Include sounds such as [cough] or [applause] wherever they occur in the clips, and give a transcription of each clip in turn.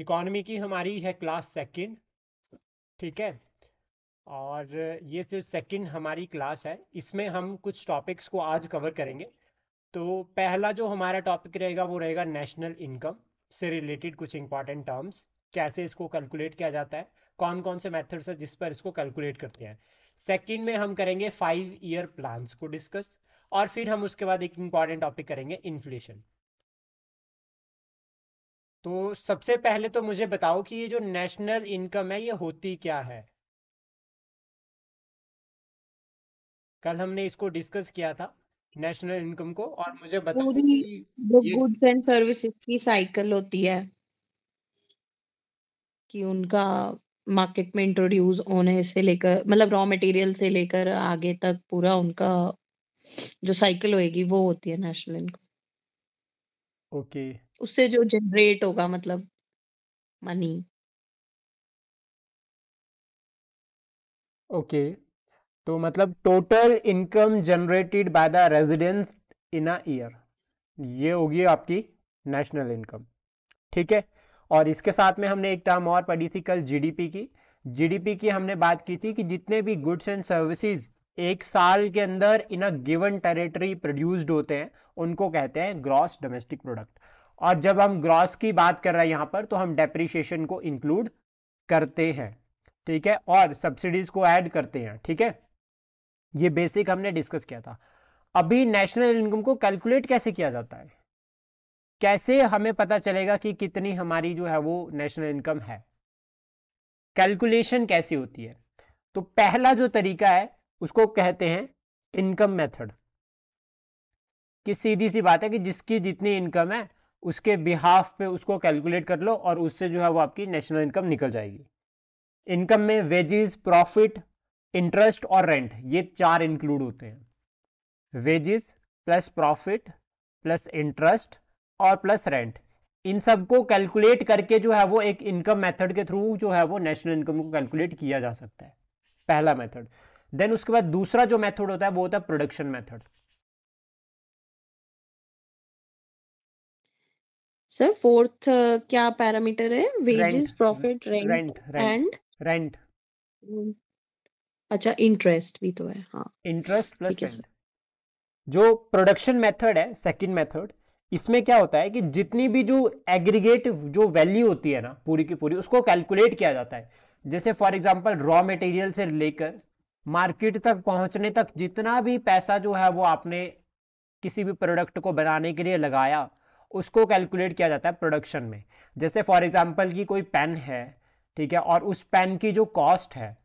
Economy की हमारी है क्लास सेकंड ठीक है और ये जो सेकंड हमारी क्लास है इसमें हम कुछ टॉपिक्स को आज कवर करेंगे तो पहला जो हमारा टॉपिक रहेगा वो रहेगा नेशनल इनकम से रिलेटेड कुछ इंपॉर्टेंट टर्म्स कैसे इसको कैलकुलेट किया जाता है कौन कौन से मेथड्स है जिस पर इसको कैलकुलेट करते हैं सेकेंड में हम करेंगे फाइव ईयर प्लान्स को डिस्कस और फिर हम उसके बाद एक इंपॉर्टेंट टॉपिक करेंगे इन्फ्लेशन तो सबसे पहले तो मुझे बताओ कि ये जो नेशनल इनकम है ये होती क्या है कल हमने इसको डिस्कस किया था नेशनल इनकम को और मुझे बताओ कि गुड्स एंड सर्विसेज की साइकिल होती है कि उनका मार्केट में इंट्रोड्यूस होने से लेकर मतलब रॉ मटेरियल से लेकर आगे तक पूरा उनका जो साइकिल होएगी वो होती है नेशनल इनकम ओके उससे जो जनरेट होगा मतलब मनी ओके तो मतलब total income generated by the residence in a year ये होगी आपकी नेशनल इनकम ठीक है और इसके साथ में हमने एक टर्म और पढ़ी थी कल जीडीपी की जीडीपी की हमने बात की थी कि जितने भी गुड्स एंड सर्विसेज एक साल के अंदर in a given territory produced होते हैं उनको कहते हैं ग्रॉस डोमेस्टिक प्रोडक्ट और जब हम ग्रॉस की बात कर रहे हैं यहां पर तो हम डेप्रिशिएशन को इंक्लूड करते हैं ठीक है और सब्सिडीज को ऐड करते हैं ठीक है ये बेसिक हमने डिस्कस किया था अभी नेशनल इनकम को कैलकुलेट कैसे किया जाता है कैसे हमें पता चलेगा कि कितनी हमारी जो है वो नेशनल इनकम है कैलकुलेशन कैसे होती है तो पहला जो तरीका है उसको कहते हैं इनकम मेथड कि सीधी सी बात है कि जिसकी जितनी इनकम है उसके बिहाफ पे उसको कैलकुलेट कर लो और उससे जो है वो आपकी नेशनल इनकम निकल जाएगी इनकम में वेजेस प्रॉफिट इंटरेस्ट और रेंट ये चार इंक्लूड होते हैं wages plus profit plus interest और प्लस रेंट इन सब को कैलकुलेट करके जो है वो एक इनकम मेथड के थ्रू जो है वो नेशनल इनकम को कैलकुलेट किया जा सकता है पहला मेथड देन उसके बाद दूसरा जो मेथड होता है वो होता है प्रोडक्शन मेथड सर फोर्थ क्या पैरामीटर है wages profit rent and rent अच्छा इंटरेस्ट भी तो है हाँ इंटरेस्ट प्लस जो प्रोडक्शन मेथड है सेकंड मेथड इसमें क्या होता है कि जितनी भी जो एग्रीगेट जो वैल्यू होती है ना पूरी की पूरी उसको कैलकुलेट किया जाता है जैसे फॉर एग्जांपल रॉ मटेरियल से लेकर मार्केट तक पहुंचने तक जितना भी पैसा जो है वो आपने किसी भी प्रोडक्ट को बनाने के लिए लगाया उसको कैलकुलेट किया जाता है प्रोडक्शन में जैसे फॉर एग्जाम्पल की कोई पेन है ठीक है और उस पेन की जो कॉस्ट है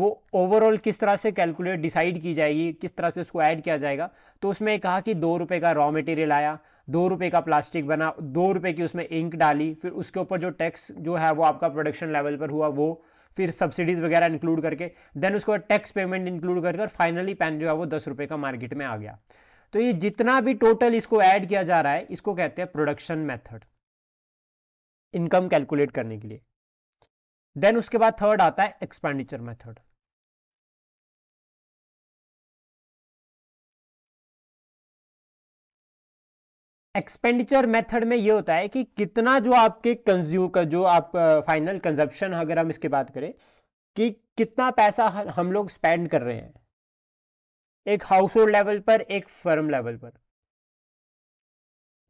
वो ओवरऑल किस तरह से कैलकुलेट डिसाइड की जाएगी किस तरह से उसको ऐड किया जाएगा तो उसमें कहा कि दो रुपये का रॉ मटेरियल आया दो रुपये का प्लास्टिक बना दो रुपये की उसमें इंक डाली फिर उसके ऊपर जो टैक्स जो है वो आपका प्रोडक्शन लेवल पर हुआ वो फिर सब्सिडीज वगैरह इंक्लूड करके देन उसके बाद टैक्स पेमेंट इंक्लूड करके और फाइनली पेन जो है वो दस रुपए का मार्केट में आ गया तो ये जितना भी टोटल इसको ऐड किया जा रहा है इसको कहते हैं प्रोडक्शन मेथड इनकम कैलकुलेट करने के लिए देन उसके बाद थर्ड आता है एक्सपेंडिचर मेथड एक्सपेंडिचर मेथड में ये होता है कि कितना जो आपके कंज्यूम का जो आप फाइनल कंजप्शन अगर हम इसकी बात करें कि कितना पैसा हम लोग स्पेंड कर रहे हैं एक हाउस होल्ड लेवल पर एक फर्म लेवल पर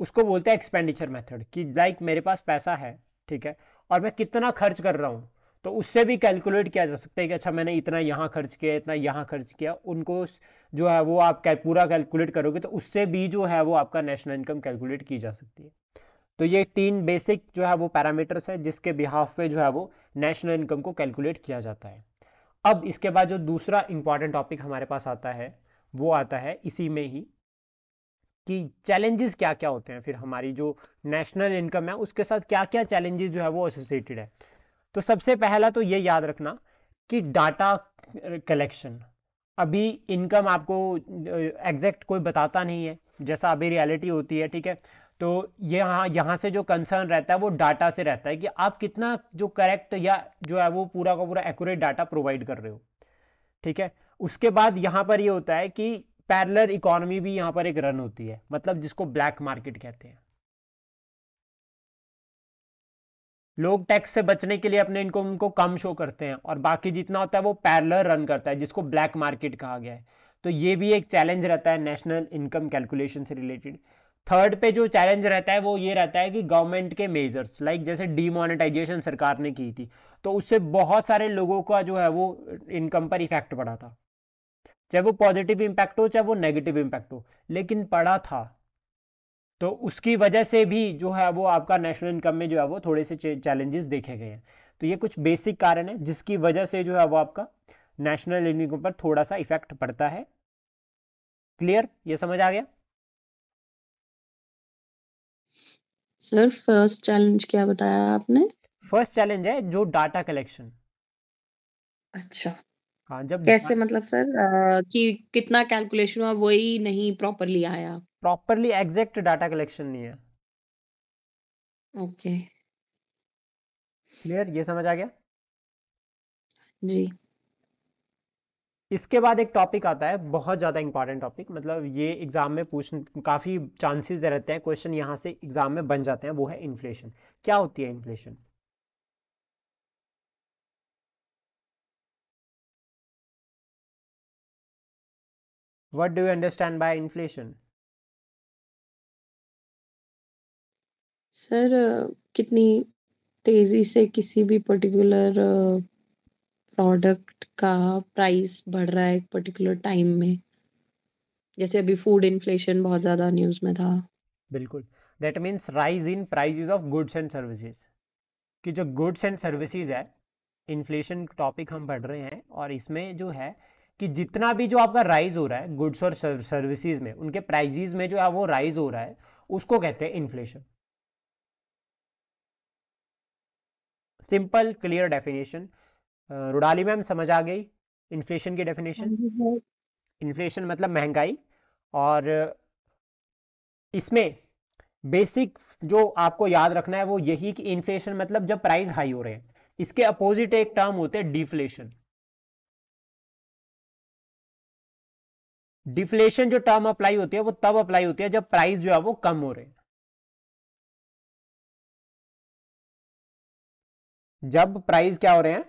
उसको बोलते हैं एक्सपेंडिचर मेथड कि लाइक मेरे पास पैसा है ठीक है और मैं कितना खर्च कर रहा हूं तो उससे भी कैलकुलेट किया जा सकता है कि अच्छा मैंने इतना यहाँ खर्च किया इतना यहाँ खर्च किया उनको जो है वो आप पूरा कैलकुलेट करोगे तो उससे भी जो है वो आपका नेशनल इनकम कैलकुलेट की जा सकती है तो ये तीन बेसिक जो है वो पैरामीटर्स है जिसके बिहाफ पे जो है वो नेशनल इनकम को कैलकुलेट किया जाता है अब इसके बाद जो दूसरा इंपॉर्टेंट टॉपिक हमारे पास आता है वो आता है इसी में ही कि चैलेंजेस क्या क्या होते हैं फिर हमारी जो नेशनल इनकम है उसके साथ क्या क्या चैलेंजेस जो है वो एसोसिएटेड है तो सबसे पहला तो ये याद रखना कि डाटा कलेक्शन अभी इनकम आपको एग्जैक्ट कोई बताता नहीं है जैसा अभी रियलिटी होती है ठीक है तो ये यहाँ यहाँ से जो कंसर्न रहता है वो डाटा से रहता है कि आप कितना जो करेक्ट या जो है वो पूरा का पूरा एक्यूरेट डाटा प्रोवाइड कर रहे हो ठीक है उसके बाद यहाँ पर ये यह होता है कि पैरलर इकोनॉमी भी यहाँ पर एक रन होती है मतलब जिसको ब्लैक मार्केट कहते हैं लोग टैक्स से बचने के लिए अपने इनकम को कम शो करते हैं और बाकी जितना होता है वो पैरलर रन करता है जिसको ब्लैक मार्केट कहा गया है तो ये भी एक चैलेंज रहता है नेशनल इनकम कैलकुलेशन से रिलेटेड थर्ड पे जो चैलेंज रहता है वो ये रहता है कि गवर्नमेंट के मेजर्स लाइक जैसे डीमोनेटाइजेशन सरकार ने की थी तो उससे बहुत सारे लोगों का जो है वो इनकम पर इफेक्ट पड़ा था चाहे वो पॉजिटिव इम्पैक्ट हो चाहे वो नेगेटिव इम्पैक्ट हो लेकिन पड़ा था तो उसकी वजह से भी जो है वो आपका नेशनल इनकम में जो है वो थोड़े से चैलेंजेस देखे गए हैं तो ये कुछ बेसिक कारण है जिसकी वजह से जो है वो आपका नेशनल इनकम पर थोड़ा सा इफेक्ट पड़ता है क्लियर ये समझ आ गया सर फर्स्ट चैलेंज क्या बताया आपने फर्स्ट चैलेंज है जो डाटा कलेक्शन अच्छा हाँ जब कैसे मतलब सर आ, कि कितना कैलकुलेशन हुआ वही नहीं प्रॉपरली आया प्रॉपरली एग्जैक्ट डाटा कलेक्शन नहीं है ओके क्लियर ये समझ आ गया जी इसके बाद एक टॉपिक आता है बहुत ज़्यादा इंपॉर्टेंट टॉपिक मतलब ये एग्जाम में पूछ काफ़ी चांसेस रहते हैं क्वेश्चन यहाँ से एग्जाम में बन जाते हैं वो है इन्फ्लेशन क्या होती है inflation what do you understand by inflation sir कितनी तेजी से किसी भी पर्टिकुलर प्रोडक्ट का प्राइस बढ़ रहा है एक पर्टिकुलर टाइम में जैसे अभी फूड इन्फ्लेशन बहुत ज़्यादा न्यूज़ में था बिल्कुल that means rise in prices of goods and services कि जो गुड्स एंड सर्विसेज है इन्फ्लेशन टॉपिक हम पढ़ रहे हैं और इसमें जो है कि जितना भी जो आपका राइज हो रहा है गुड्स और सर्विसेज में उनके प्राइजेज में जो है वो राइज हो रहा है उसको कहते हैं inflation simple clear definition Rudali ma'am समझ आ गई इन्फ्लेशन की डेफिनेशन हाँ हाँ। इन्फ्लेशन मतलब महंगाई और इसमें बेसिक जो आपको याद रखना है वो यही कि इन्फ्लेशन मतलब जब प्राइस हाई हो रहे हैं इसके अपोजिट एक टर्म होते हैं डिफ्लेशन डिफ्लेशन जो टर्म अप्लाई होती है वो तब अप्लाई होती है जब प्राइस जो है वो कम हो रहे हैं जब प्राइस क्या हो रहे हैं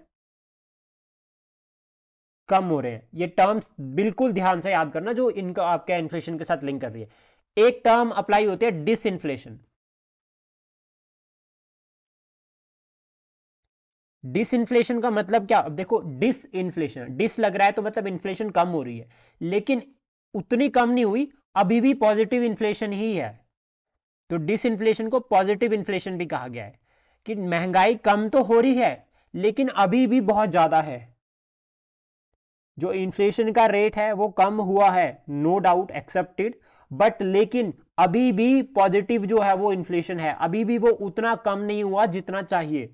कम हो रहे हैं ये टर्म्स बिल्कुल ध्यान से याद करना जो इनका आपके इन्फ्लेशन के साथ लिंक कर रही है एक टर्म अप्लाई होती है डिस इन्फ्लेशन डिस इन्फ्लेशन का मतलब क्या अब देखो डिस इन्फ्लेशन डिस लग रहा है तो मतलब इन्फ्लेशन कम हो रही है लेकिन उतनी कम नहीं हुई अभी भी पॉजिटिव इन्फ्लेशन ही है तो डिस इन्फ्लेशन को पॉजिटिव इन्फ्लेशन भी कहा गया है कि महंगाई कम तो हो रही है लेकिन अभी भी बहुत ज़्यादा है जो इन्फ्लेशन का रेट है वो कम हुआ है नो डाउट एक्सेप्टेड बट लेकिन अभी भी पॉजिटिव जो है वो इन्फ्लेशन है अभी भी वो उतना कम नहीं हुआ जितना चाहिए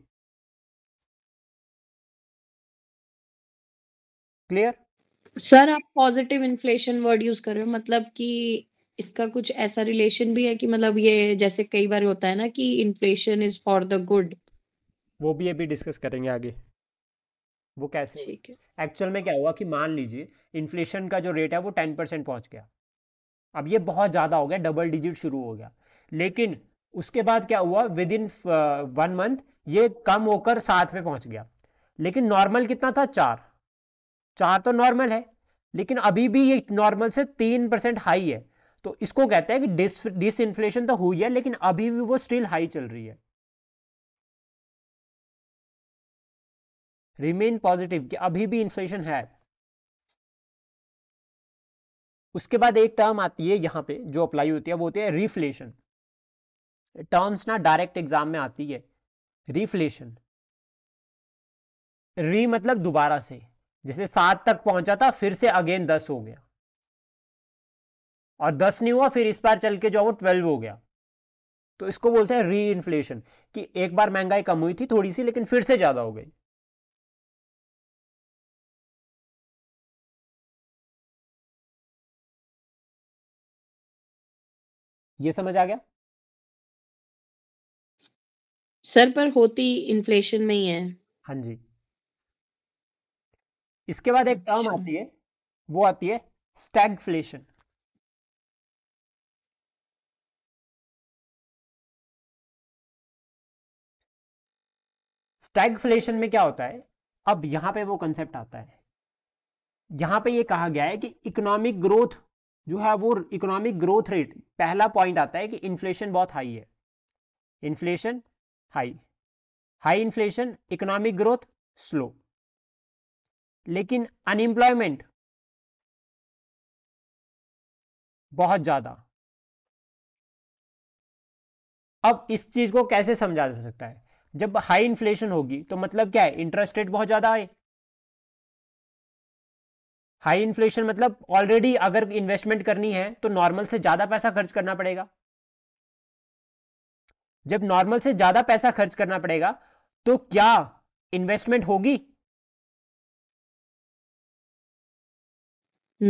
क्लियर सर आप पॉजिटिव इन्फ्लेशन वर्ड यूज कर रहे हो मतलब कि इसका कुछ ऐसा रिलेशन भी है कि मतलब ये जैसे कई बार होता है ना कि inflation is for the good वो भी अभी डिस्कस करेंगे आगे वो कैसे ठीक है एक्चुअल में क्या हुआ कि मान लीजिए इन्फ्लेशन का जो रेट है वो टेन परसेंट पहुंच गया अब ये बहुत ज़्यादा हो गया डबल डिजिट शुरू हो गया लेकिन उसके बाद क्या हुआ विद इन वन मंथ ये कम होकर सात में पहुंच गया लेकिन नॉर्मल कितना था चार चार तो नॉर्मल है लेकिन अभी भी ये नॉर्मल से तीन परसेंट हाई है तो इसको कहते हैं कि डिस इन्फ्लेशन तो हुई है लेकिन अभी भी वो स्टिल हाई चल रही है रिमेन पॉजिटिव कि अभी भी इन्फ्लेशन है उसके बाद एक टर्म आती है यहां पे जो अप्लाई होती है वो होती है रिफ्लेशन टर्म्स ना डायरेक्ट एग्जाम में आती है रिफ्लेशन री मतलब दोबारा से जैसे सात तक पहुंचा था फिर से अगेन दस हो गया और दस नहीं हुआ फिर इस बार चल के जो वो ट्वेल्व हो गया तो इसको बोलते हैं री इन्फ्लेशन कि एक बार महंगाई कम हुई थी थोड़ी सी लेकिन फिर से ज्यादा हो गई ये समझ आ गया सर पर होती इन्फ्लेशन में ही है हाँ जी इसके बाद एक टर्म अच्छा। आती है वो आती है स्टैगफ्लेशन स्टैगफ्लेशन में क्या होता है अब यहां पे वो कंसेप्ट आता है यहां पे ये कहा गया है कि इकोनॉमिक ग्रोथ जो है वो इकोनॉमिक ग्रोथ रेट पहला पॉइंट आता है कि इन्फ्लेशन बहुत हाई है inflation high high inflation economic growth slow लेकिन अनएम्प्लॉयमेंट बहुत ज्यादा अब इस चीज को कैसे समझा जा सकता है जब हाई इन्फ्लेशन होगी तो मतलब क्या है इंटरेस्ट रेट बहुत ज्यादा है हाई इन्फ्लेशन मतलब ऑलरेडी अगर इन्वेस्टमेंट करनी है तो नॉर्मल से ज्यादा पैसा खर्च करना पड़ेगा जब नॉर्मल से ज्यादा पैसा खर्च करना पड़ेगा तो क्या इन्वेस्टमेंट होगी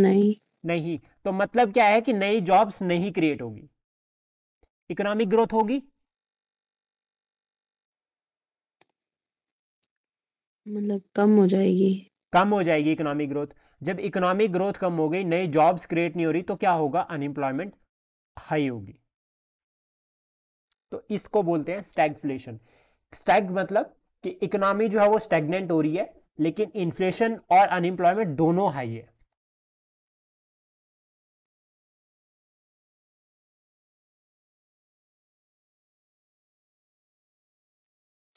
नहीं नहीं तो मतलब क्या है कि नई जॉब्स नहीं क्रिएट होगी इकोनॉमिक ग्रोथ होगी मतलब कम हो जाएगी कम हो जाएगी इकोनॉमिक ग्रोथ जब इकोनॉमिक ग्रोथ कम हो गई नई जॉब्स क्रिएट नहीं हो रही तो क्या होगा अनएम्प्लॉयमेंट हाई होगी तो इसको बोलते हैं स्टैगफ्लेशन स्टैग मतलब कि इकोनॉमी जो है वो स्टेगनेंट हो रही है लेकिन इन्फ्लेशन और अनएम्प्लॉयमेंट दोनों हाई है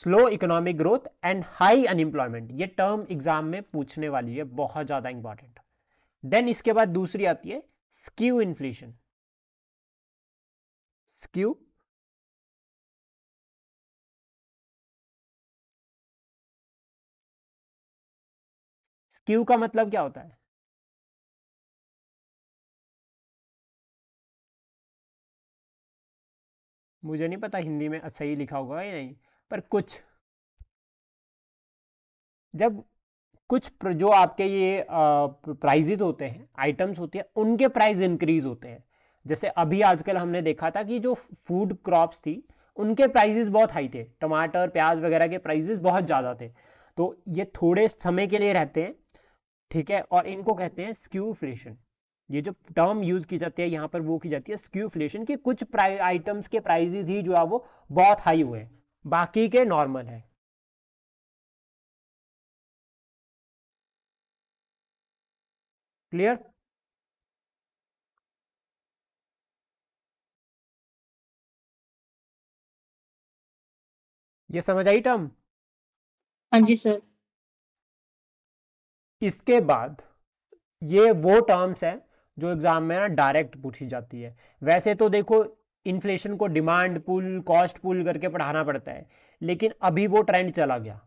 slow economic growth and high unemployment ये टर्म एग्जाम में पूछने वाली है बहुत ज्यादा इंपॉर्टेंट देन इसके बाद दूसरी आती है स्क्यू इन्फ्लेशन स्क्यू स्क्यू का मतलब क्या होता है मुझे नहीं पता हिंदी में सही अच्छा लिखा होगा या नहीं पर कुछ जब कुछ जो आपके ये प्राइजेज होते हैं आइटम्स होते हैं उनके प्राइस इंक्रीज होते हैं जैसे अभी आजकल हमने देखा था कि जो फूड क्रॉप्स थी उनके प्राइजेस बहुत हाई थे टमाटर प्याज वगैरह के प्राइजेस बहुत ज़्यादा थे तो ये थोड़े समय के लिए रहते हैं ठीक है और इनको कहते हैं स्क्यूफ्लेशन ये जो टर्म यूज की जाती है यहाँ पर वो की जाती है स्क्यूफ्लेशन की कुछ आइटम्स के प्राइजेस ही जो है वो बहुत हाई हुए हैं बाकी के नॉर्मल है क्लियर ये समझ आई टर्म हाँ जी सर इसके बाद ये वो टर्म्स हैं जो एग्जाम में ना डायरेक्ट पूछी जाती है वैसे तो देखो इन्फ्लेशन को डिमांड पुल कॉस्ट पुल करके पढ़ाना पड़ता है लेकिन अभी वो ट्रेंड चला गया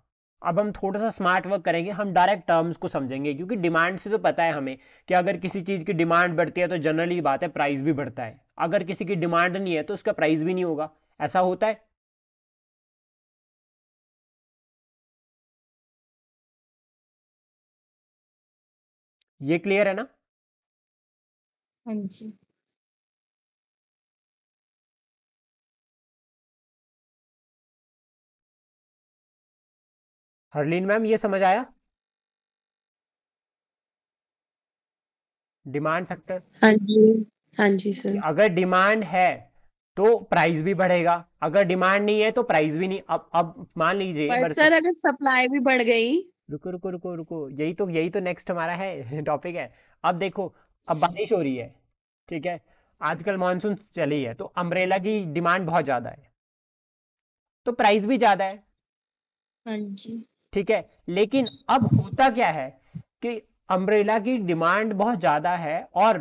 अब हम थोड़ा सा स्मार्ट वर्क करेंगे हम डायरेक्ट टर्म्स को समझेंगे क्योंकि डिमांड से तो पता है हमें कि अगर किसी चीज़ की डिमांड बढ़ती है तो जनरली बात है प्राइस भी बढ़ता है अगर किसी की डिमांड नहीं है तो उसका प्राइस भी नहीं होगा ऐसा होता है ये क्लियर है ना हाँ जी हरलीन मैम ये समझ आया डिमांड फैक्टर हाँ जी हाँ जी सर अगर डिमांड है तो प्राइस भी बढ़ेगा अगर डिमांड नहीं है तो प्राइस भी नहीं अब अब मान लीजिए पर सर अगर सप्लाई भी बढ़ गई रुको रुको रुको रुको यही तो यही तो नेक्स्ट हमारा है टॉपिक [laughs] है अब देखो अब बारिश हो रही है ठीक है आजकल मानसून चली है तो अम्ब्रेला की डिमांड बहुत ज्यादा है तो प्राइस भी ज्यादा है हाँ जी ठीक है लेकिन अब होता क्या है कि अम्ब्रेला की डिमांड बहुत ज्यादा है और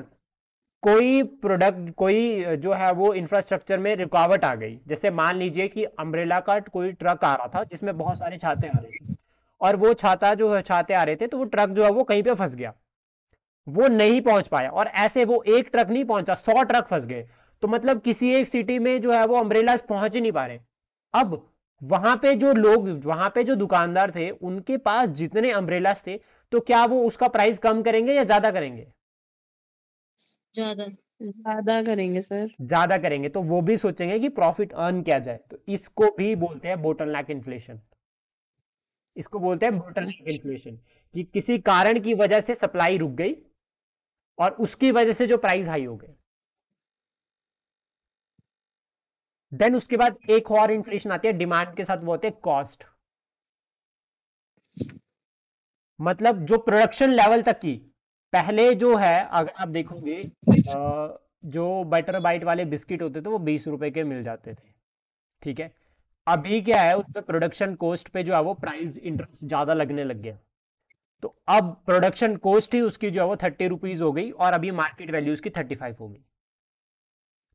कोई प्रोडक्ट कोई जो है वो इंफ्रास्ट्रक्चर में रुकावट आ गई जैसे मान लीजिए कि अम्ब्रेला का कोई ट्रक आ रहा था जिसमें बहुत सारे छाते आ रहे थे और वो छाता जो है छाते आ रहे थे तो वो ट्रक जो है वो कहीं पे फंस गया वो नहीं पहुंच पाया और ऐसे वो एक ट्रक नहीं पहुंचा सौ ट्रक फंस गए तो मतलब किसी एक सिटी में जो है वो अम्ब्रेला पहुंच ही नहीं पा रहे अब वहां पे जो लोग वहां पे जो दुकानदार थे उनके पास जितने अम्ब्रेलास थे तो क्या वो उसका प्राइस कम करेंगे या ज्यादा करेंगे ज्यादा ज्यादा करेंगे सर ज्यादा करेंगे तो वो भी सोचेंगे कि प्रॉफिट अर्न किया जाए तो इसको भी बोलते हैं बोटल लैक इन्फ्लेशन इसको बोलते हैं बोटल लैक इन्फ्लेशन कि किसी कारण की वजह से सप्लाई रुक गई और उसकी वजह से जो प्राइस हाई हो गए देन उसके बाद एक और इन्फ्लेशन आती है डिमांड के साथ वो होते कॉस्ट मतलब जो प्रोडक्शन लेवल तक की पहले जो है अगर आप देखोगे जो बटर बाइट वाले बिस्किट होते थे वो बीस रुपए के मिल जाते थे ठीक है अभी क्या है उसमें प्रोडक्शन कॉस्ट पे जो है वो प्राइस इंटरेस्ट ज्यादा लगने लग गया तो अब प्रोडक्शन कॉस्ट ही उसकी जो है वो थर्टी रुपीज हो गई और अभी मार्केट वैल्यू उसकी थर्टी फाइव हो गई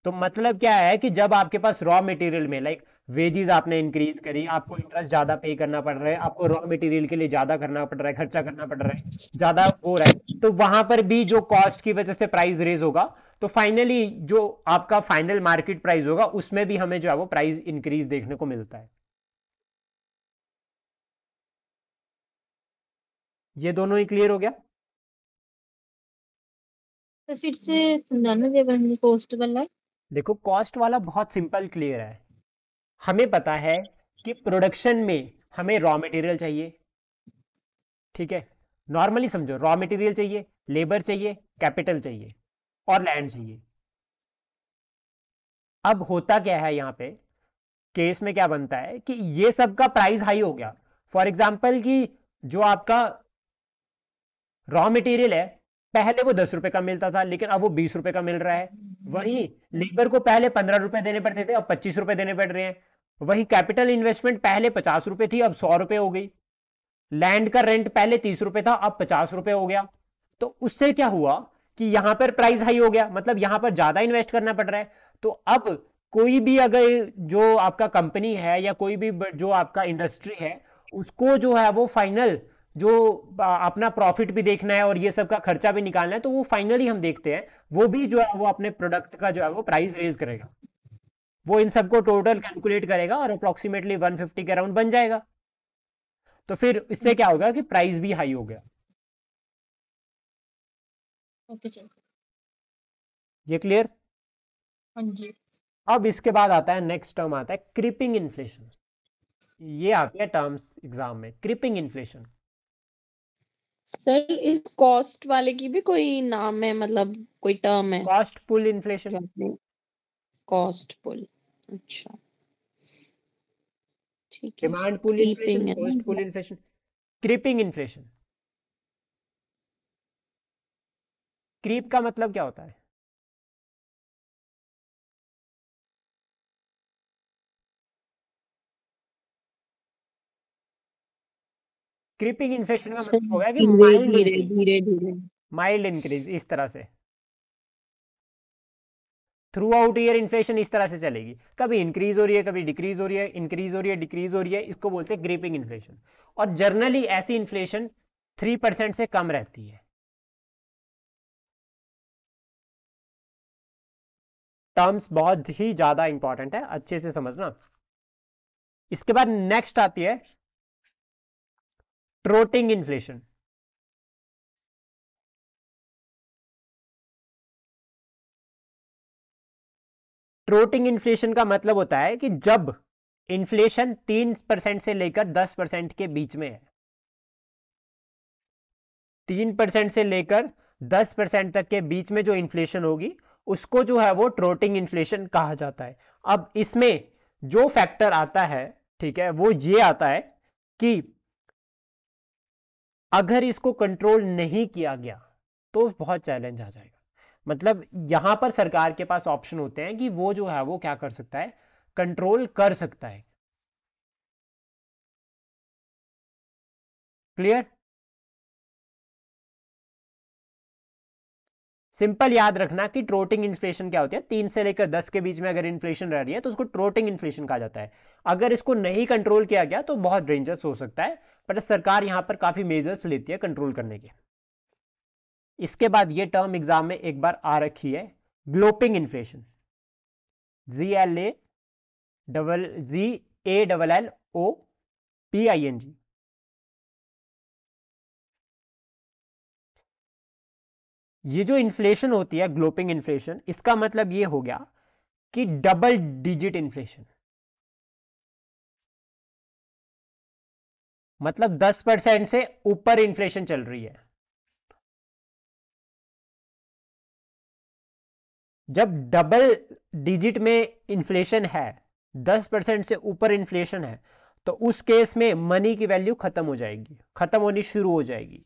तो मतलब क्या है कि जब आपके पास रॉ मटेरियल में लाइक वेजेस आपने इंक्रीज करी आपको इंटरेस्ट ज्यादा पे करना पड़ रहा है आपको रॉ मटेरियल के लिए ज्यादा करना पड़ रहा है खर्चा करना पड़ रहा है ज्यादा हो रहा है तो वहां पर भी जो कॉस्ट की वजह से प्राइस रेज होगा तो फाइनली जो आपका फाइनल मार्केट प्राइस होगा उसमें भी हमें जो है वो प्राइस इंक्रीज देखने को मिलता है ये दोनों ही क्लियर हो गया तो फिर से समझाना कॉस्ट वाला देखो कॉस्ट वाला बहुत सिंपल क्लियर है हमें पता है कि प्रोडक्शन में हमें रॉ मटेरियल चाहिए ठीक है नॉर्मली समझो रॉ मटेरियल चाहिए लेबर चाहिए कैपिटल चाहिए और लैंड चाहिए अब होता क्या है यहां पे केस में क्या बनता है कि ये सब का प्राइस हाई हो गया फॉर एग्जाम्पल कि जो आपका रॉ मटेरियल है पहले वो दस रुपए का मिलता था लेकिन अब वो बीस रुपए का मिल रहा है वही लेबर को पहले पंद्रह रुपए देने पड़ते थे अब पच्चीस रुपए देने पड़ रहे हैं वही कैपिटल इन्वेस्टमेंट पहले पचास रुपए थी अब सौ रुपए हो गई लैंड का रेंट पहले तीस रुपए था अब पचास रुपए हो गया तो उससे क्या हुआ कि यहां पर प्राइस हाई हो गया मतलब यहां पर ज्यादा इन्वेस्ट करना पड़ रहा है तो अब कोई भी अगर जो आपका कंपनी है या कोई भी जो आपका इंडस्ट्री है उसको जो है वो फाइनल जो अपना प्रॉफिट भी देखना है और ये सब का खर्चा भी निकालना है तो वो फाइनली हम देखते हैं वो भी जो है वो अपने प्रोडक्ट का जो है वो प्राइस रेज करेगा वो इन सबको टोटल कैलकुलेट करेगा और अप्रोक्सीमेटली 150 के अराउंड बन जाएगा तो फिर इससे क्या होगा कि प्राइस भी हाई हो गया ओके ये क्लियर हाँ अब इसके बाद आता है नेक्स्ट टर्म आता है क्रिपिंग इन्फ्लेशन ये आते है टर्म्स एग्जाम में क्रिपिंग इन्फ्लेशन सर इस कॉस्ट वाले की भी कोई नाम है मतलब कोई टर्म है cost pull inflation cost pull अच्छा ठीक है demand pull inflation cost pull inflation creeping inflation creep का मतलब क्या होता है क्रीपिंग इन्फेक्शन का मतलब होगा कि माइल्ड धीरे धीरे माइल्ड इंक्रीज इस तरह से थ्रू आउट ईयर इन्फेक्शन इस तरह से चलेगी कभी इंक्रीज हो रही है कभी डिक्रीज हो रही है इंक्रीज हो रही है डिक्रीज हो रही है इसको बोलते हैं ग्रीपिंग इन्फ्लेशन और जर्नली ऐसी इन्फ्लेशन थ्री परसेंट से कम रहती है टर्म्स बहुत ही ज्यादा इंपॉर्टेंट है अच्छे से समझना इसके बाद नेक्स्ट आती है trotting इन्फ्लेशन ट्रोटिंग इन्फ्लेशन का मतलब होता है कि जब इन्फ्लेशन तीन परसेंट से लेकर दस परसेंट के बीच में है तीन परसेंट से लेकर दस परसेंट तक के बीच में जो इन्फ्लेशन होगी उसको जो है वो ट्रोटिंग इन्फ्लेशन कहा जाता है अब इसमें जो फैक्टर आता है ठीक है वो ये आता है कि अगर इसको कंट्रोल नहीं किया गया तो बहुत चैलेंज आ जाएगा मतलब यहां पर सरकार के पास ऑप्शन होते हैं कि वो जो है वो क्या कर सकता है कंट्रोल कर सकता है क्लियर सिंपल याद रखना कि ट्रोटिंग इन्फ्लेशन क्या होती है तीन से लेकर दस के बीच में अगर इन्फ्लेशन रह रही है तो उसको ट्रोटिंग इन्फ्लेशन कहा जाता है अगर इसको नहीं कंट्रोल किया गया तो बहुत डेंजरस हो सकता है पर सरकार यहां पर काफ़ी मेजर्स लेती है कंट्रोल करने के इसके बाद ये टर्म एग्जाम में एक बार आ रखी है galloping inflation G L A double G A double L O P I N G ये जो इन्फ्लेशन होती है ग्लोपिंग इन्फ्लेशन इसका मतलब ये हो गया कि डबल डिजिट इन्फ्लेशन मतलब 10 परसेंट से ऊपर इन्फ्लेशन चल रही है जब डबल डिजिट में इन्फ्लेशन है 10 परसेंट से ऊपर इन्फ्लेशन है तो उस केस में मनी की वैल्यू खत्म हो जाएगी खत्म होनी शुरू हो जाएगी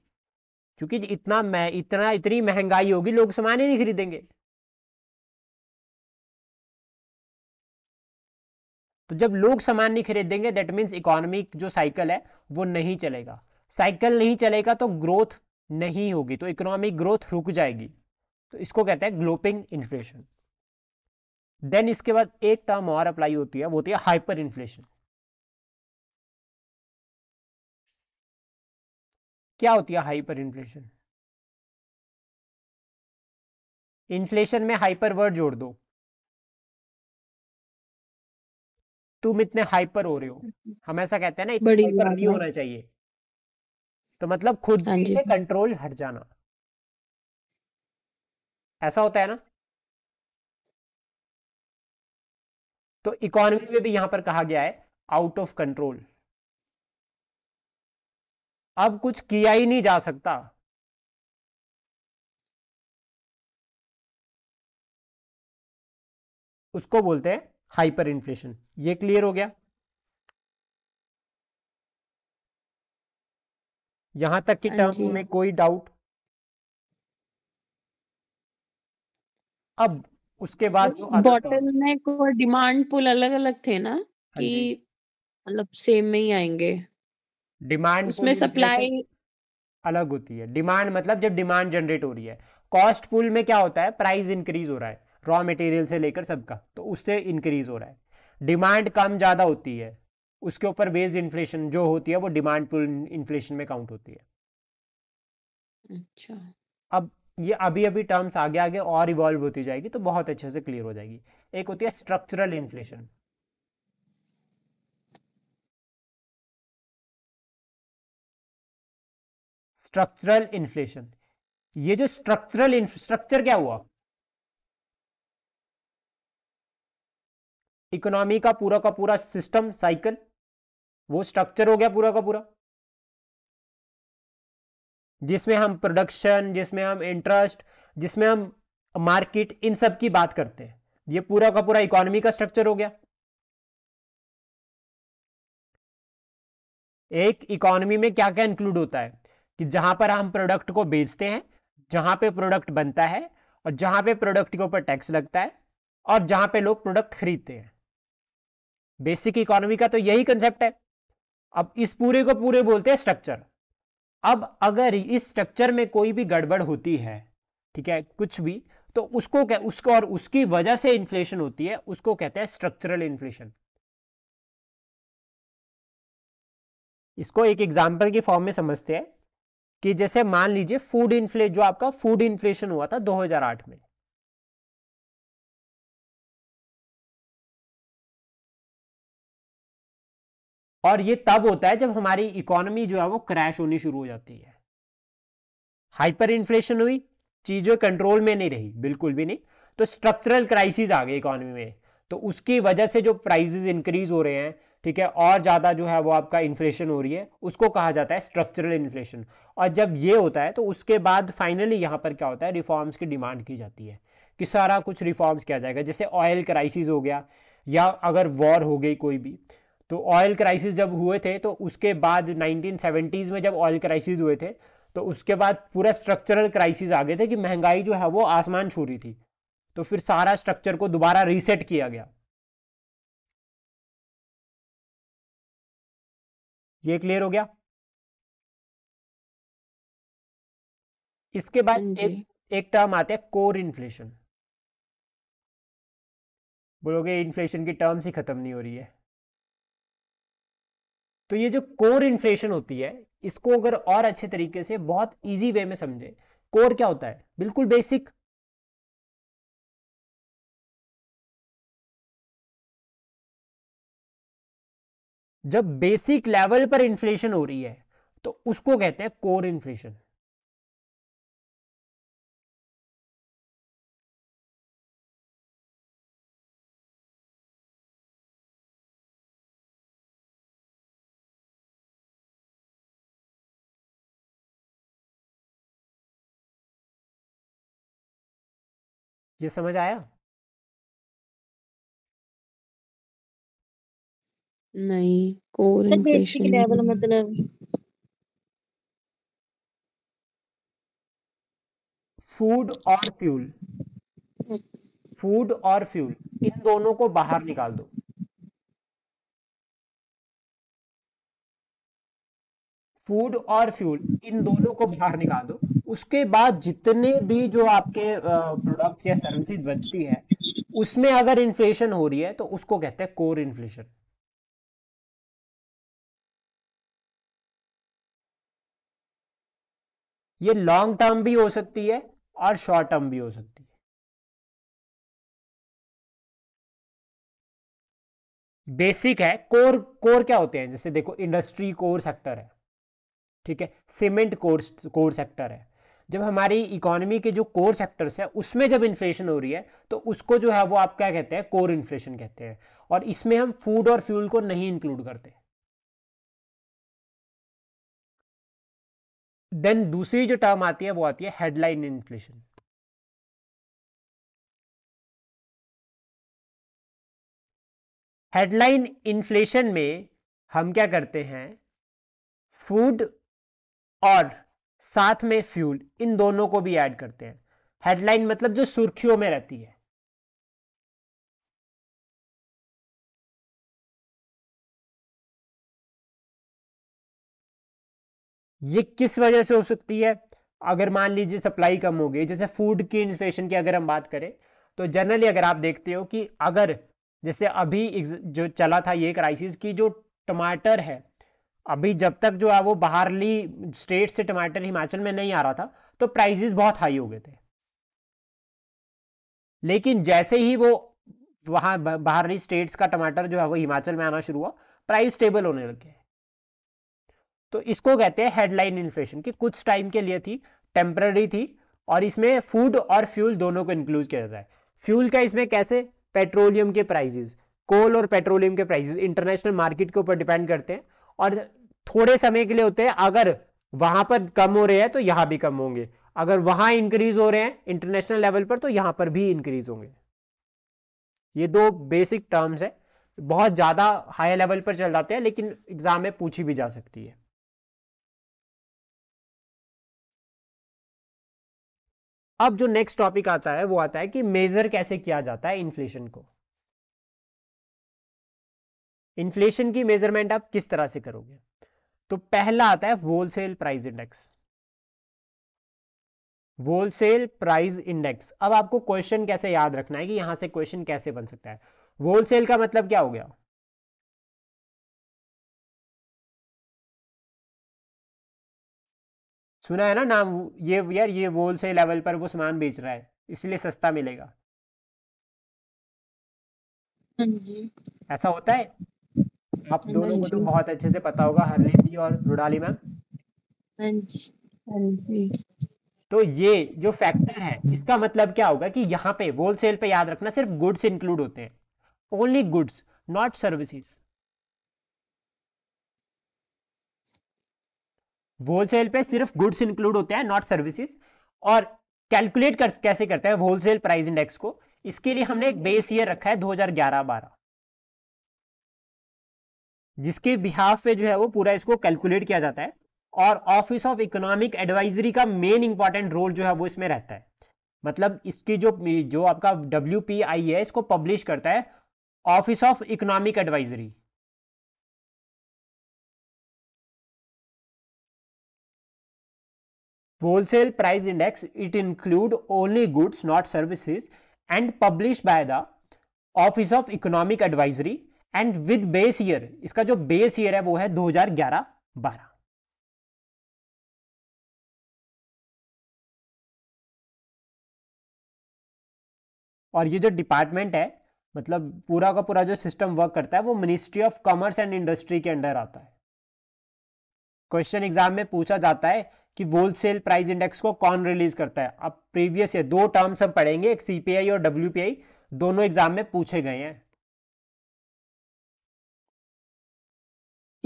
क्योंकि इतना मैं इतना इतनी महंगाई होगी लोग सामान ही नहीं खरीदेंगे तो जब लोग सामान नहीं खरीदेंगे दैट मीन्स इकोनॉमिक जो साइकिल है वो नहीं चलेगा साइकिल नहीं चलेगा तो ग्रोथ नहीं होगी तो इकोनॉमिक ग्रोथ रुक जाएगी तो इसको कहते हैं ग्लोपिंग इन्फ्लेशन देन इसके बाद एक टर्म और अप्लाई होती है वो होती है हाइपर इन्फ्लेशन क्या होती है हाइपर इन्फ्लेशन इन्फ्लेशन में हाइपर वर्ड जोड़ दो तुम इतने हाइपर हो रहे हो हम्म। हम ऐसा कहते हैं ना इतना हाइपर नहीं होना चाहिए तो मतलब खुद हाँ से कंट्रोल हट जाना ऐसा होता है ना तो इकोनॉमी में भी यहां पर कहा गया है आउट ऑफ कंट्रोल अब कुछ किया ही नहीं जा सकता उसको बोलते हैं हाइपर इन्फ्लेशन ये क्लियर हो गया यहां तक की हाँ टर्म में कोई डाउट अब उसके बाद जो बॉटल में को डिमांड पुल अलग अलग थे ना हाँ कि मतलब सेम में ही आएंगे डिमांड उसमें सप्लाई अलग होती है डिमांड मतलब जब डिमांड जनरेट हो रही है कॉस्ट पुल में क्या होता है प्राइस इंक्रीज हो रहा है रॉ मटेरियल से लेकर सबका तो उससे इंक्रीज हो रहा है डिमांड कम ज़्यादा होती है उसके ऊपर बेस्ड इन्फ्लेशन जो होती है वो डिमांड पुल इन्फ्लेशन में काउंट होती है अच्छा अब ये अभी अभी टर्म्स आगे आगे और इवॉल्व होती जाएगी तो बहुत अच्छे से क्लियर हो जाएगी एक होती है स्ट्रक्चरल इन्फ्लेशन स्ट्रक्चरल इन्फ्लेशन ये जो स्ट्रक्चरल स्ट्रक्चर क्या हुआ इकोनॉमी का पूरा का पूरा सिस्टम साइकिल वो स्ट्रक्चर हो गया पूरा का पूरा जिसमें हम प्रोडक्शन जिसमें हम इंटरेस्ट जिसमें हम मार्केट इन सब की बात करते हैं ये पूरा का पूरा इकोनॉमी का स्ट्रक्चर हो गया एक इकोनॉमी में क्या क्या इंक्लूड होता है कि जहां पर हम प्रोडक्ट को बेचते हैं जहां पे प्रोडक्ट बनता है और जहां पे प्रोडक्ट के ऊपर टैक्स लगता है और जहां पे लोग प्रोडक्ट खरीदते हैं बेसिक इकोनॉमी का तो यही कंसेप्ट है अब इस पूरे को पूरे बोलते हैं स्ट्रक्चर अब अगर इस स्ट्रक्चर में कोई भी गड़बड़ होती है ठीक है कुछ भी तो उसको क्या उसको और उसकी वजह से इन्फ्लेशन होती है उसको कहते हैं स्ट्रक्चरल इन्फ्लेशन इसको एक एग्जाम्पल के फॉर्म में समझते हैं कि जैसे मान लीजिए फूड इन्फ्ले जो आपका फूड इन्फ्लेशन हुआ था 2008 में और ये तब होता है जब हमारी इकोनॉमी जो है वो क्रैश होनी शुरू हो जाती है हाइपर इन्फ्लेशन हुई चीजें कंट्रोल में नहीं रही बिल्कुल भी नहीं तो स्ट्रक्चरल क्राइसिस आ गई इकोनॉमी में तो उसकी वजह से जो प्राइजेस इंक्रीज हो रहे हैं ठीक है और ज़्यादा जो है वो आपका इन्फ्लेशन हो रही है उसको कहा जाता है स्ट्रक्चरल इन्फ्लेशन और जब ये होता है तो उसके बाद फाइनली यहां पर क्या होता है रिफॉर्म्स की डिमांड की जाती है कि सारा कुछ रिफॉर्म्स किया जाएगा जैसे ऑयल क्राइसिस हो गया या अगर वॉर हो गई कोई भी तो ऑयल क्राइसिस जब हुए थे तो उसके बाद 1970s में जब ऑयल क्राइसिस हुए थे तो उसके बाद पूरा स्ट्रक्चरल क्राइसिस आ गए थे कि महंगाई जो है वो आसमान छू रही थी तो फिर सारा स्ट्रक्चर को दोबारा रीसेट किया गया ये क्लियर हो गया इसके बाद एक एक टर्म आते हैं कोर इन्फ्लेशन बोलोगे इन्फ्लेशन की टर्म्स ही खत्म नहीं हो रही है तो ये जो कोर इन्फ्लेशन होती है इसको अगर और अच्छे तरीके से बहुत इजी वे में समझे कोर क्या होता है बिल्कुल बेसिक जब बेसिक लेवल पर इन्फ्लेशन हो रही है तो उसको कहते हैं कोर इन्फ्लेशन ये समझ आया नहीं मतलब फूड और फ्यूल फूड और फ्यूल इन दोनों को बाहर निकाल दो फूड और फ्यूल इन दोनों को बाहर निकाल दो उसके बाद जितने भी जो आपके प्रोडक्ट्स या सर्विसेज बचती है उसमें अगर इन्फ्लेशन हो रही है तो उसको कहते हैं कोर इन्फ्लेशन ये लॉन्ग टर्म भी हो सकती है और शॉर्ट टर्म भी हो सकती है बेसिक है कोर कोर क्या होते हैं जैसे देखो इंडस्ट्री कोर सेक्टर है ठीक है सीमेंट कोर कोर सेक्टर है जब हमारी इकोनॉमी के जो कोर सेक्टर्स है उसमें जब इन्फ्लेशन हो रही है तो उसको जो है वो आप क्या कहते हैं कोर इन्फ्लेशन कहते हैं और इसमें हम फूड और फ्यूल को नहीं इंक्लूड करते देन दूसरी जो टर्म आती है वो आती है हेडलाइन इन्फ्लेशन हेडलाइन इन्फ्लेशन में हम क्या करते हैं फूड और साथ में फ्यूल इन दोनों को भी ऐड करते हैं हेडलाइन मतलब जो सुर्खियों में रहती है ये किस वजह से हो सकती है अगर मान लीजिए सप्लाई कम हो गई जैसे फूड की इन्फ्लेशन की अगर हम बात करें तो जनरली अगर आप देखते हो कि अगर जैसे अभी जो चला था ये क्राइसिस की जो टमाटर है अभी जब तक जो है वो बाहरली स्टेट से टमाटर हिमाचल में नहीं आ रहा था तो प्राइजेस बहुत हाई हो गए थे लेकिन जैसे ही वो वहां बाहरली स्टेट्स का टमाटर जो है वो हिमाचल में आना शुरू हुआ प्राइस स्टेबल होने लगे तो इसको कहते हैं हेडलाइन इन्फ्लेशन कि कुछ टाइम के लिए थी टेम्पररी थी और इसमें फूड और फ्यूल दोनों को इंक्लूड किया जाता है फ्यूल का इसमें कैसे पेट्रोलियम के प्राइजेस कोल और पेट्रोलियम के प्राइजेस इंटरनेशनल मार्केट के ऊपर डिपेंड करते हैं और थोड़े समय के लिए होते हैं अगर वहां पर कम हो रहे हैं तो यहां भी कम होंगे अगर वहां इंक्रीज हो रहे हैं इंटरनेशनल लेवल पर तो यहां पर भी इंक्रीज होंगे ये दो बेसिक टर्म्स है बहुत ज्यादा हाई लेवल पर चल जाते हैं लेकिन एग्जाम में पूछी भी जा सकती है अब जो नेक्स्ट टॉपिक आता है वो आता है कि मेजर कैसे किया जाता है इन्फ्लेशन को इन्फ्लेशन की मेजरमेंट आप किस तरह से करोगे तो पहला आता है wholesale price index wholesale price index अब आपको क्वेश्चन कैसे याद रखना है कि यहां से क्वेश्चन कैसे बन सकता है होलसेल का मतलब क्या हो गया सुना है ना नाम ये यार ये होलसेल लेवल पर वो सामान बेच रहा है इसलिए सस्ता मिलेगा हाँ जी ऐसा होता है आप हाँ दोनों को तो बहुत अच्छे से पता होगा हरलीन हाँ जी और रुडाली मैम तो ये जो फैक्टर है इसका मतलब क्या होगा कि यहाँ पे होलसेल पे याद रखना सिर्फ गुड्स इंक्लूड होते हैं only goods not services wholesale पे सिर्फ गुड्स इंक्लूड होते हैं नॉट सर्विसेज और कैलकुलेट कर, कैसे करते हैं होलसेल प्राइस इंडेक्स को इसके लिए हमने एक बेस ईयर रखा है 2011-12 जिसके बिहाफ पे जो है वो पूरा इसको कैलकुलेट किया जाता है और ऑफिस ऑफ इकोनॉमिक एडवाइजरी का मेन इंपॉर्टेंट रोल जो है वो इसमें रहता है मतलब इसकी जो जो आपका डब्ल्यू है इसको पब्लिश करता है office of economic advisory wholesale price index it include only goods not services and publish by the office of economic advisory and with base year इसका जो बेस ईयर है वो है 2011-12 और ये जो डिपार्टमेंट है मतलब पूरा का पूरा जो सिस्टम वर्क करता है वो ministry of commerce and industry के अंडर आता है क्वेश्चन एग्जाम में पूछा जाता है कि होलसेल प्राइस इंडेक्स को कौन रिलीज करता है अब प्रीवियस ये दो टर्म्स हम पढ़ेंगे एक सीपीआई और डब्ल्यूपीआई दोनों एग्जाम में पूछे गए हैं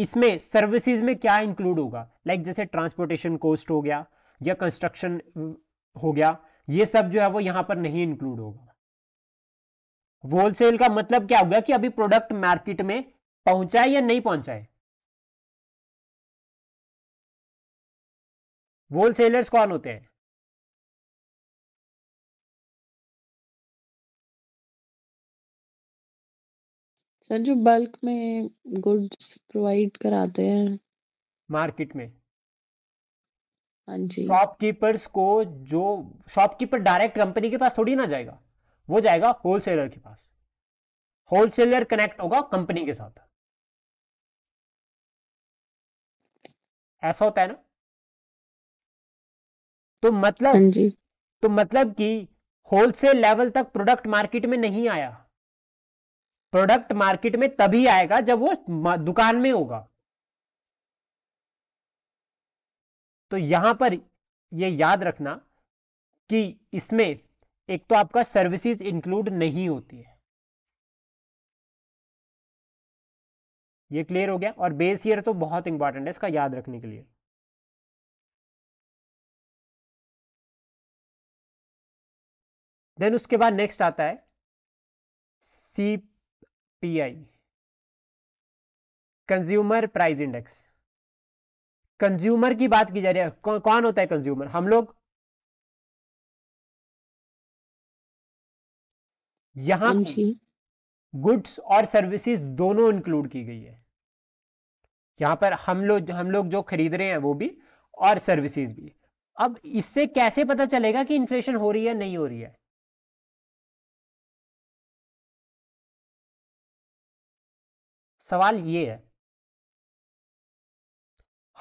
इसमें सर्विसेज में क्या इंक्लूड होगा लाइक like जैसे ट्रांसपोर्टेशन कॉस्ट हो गया या कंस्ट्रक्शन हो गया ये सब जो है वो यहां पर नहीं इंक्लूड होगा होलसेल का मतलब क्या होगा कि अभी प्रोडक्ट मार्केट में पहुंचाए या नहीं पहुंचाए होलसेलर्स कौन होते हैं सर जो बल्क में गुड्स प्रोवाइड कराते हैं मार्केट में हाँ जी शॉपकीपर्स को जो शॉपकीपर डायरेक्ट कंपनी के पास थोड़ी ना जाएगा वो जाएगा होलसेलर के पास होलसेलर कनेक्ट होगा कंपनी के साथ ऐसा होता है ना तो मतलब हाँ तो मतलब कि होलसेल लेवल तक प्रोडक्ट मार्केट में नहीं आया प्रोडक्ट मार्केट में तभी आएगा जब वो दुकान में होगा तो यहां पर ये याद रखना कि इसमें एक तो आपका सर्विसेज इंक्लूड नहीं होती है ये क्लियर हो गया और बेस ईयर तो बहुत इंपॉर्टेंट है इसका याद रखने के लिए देन उसके बाद नेक्स्ट आता है CPI consumer price index consumer की बात की जा रही है कौन होता है कंज्यूमर हम लोग यहां गुड्स हाँ और सर्विसेज दोनों इंक्लूड की गई है यहां पर हम लोग हम लोग जो खरीद रहे हैं वो भी और सर्विसेज भी अब इससे कैसे पता चलेगा कि इन्फ्लेशन हो रही है नहीं हो रही है सवाल ये है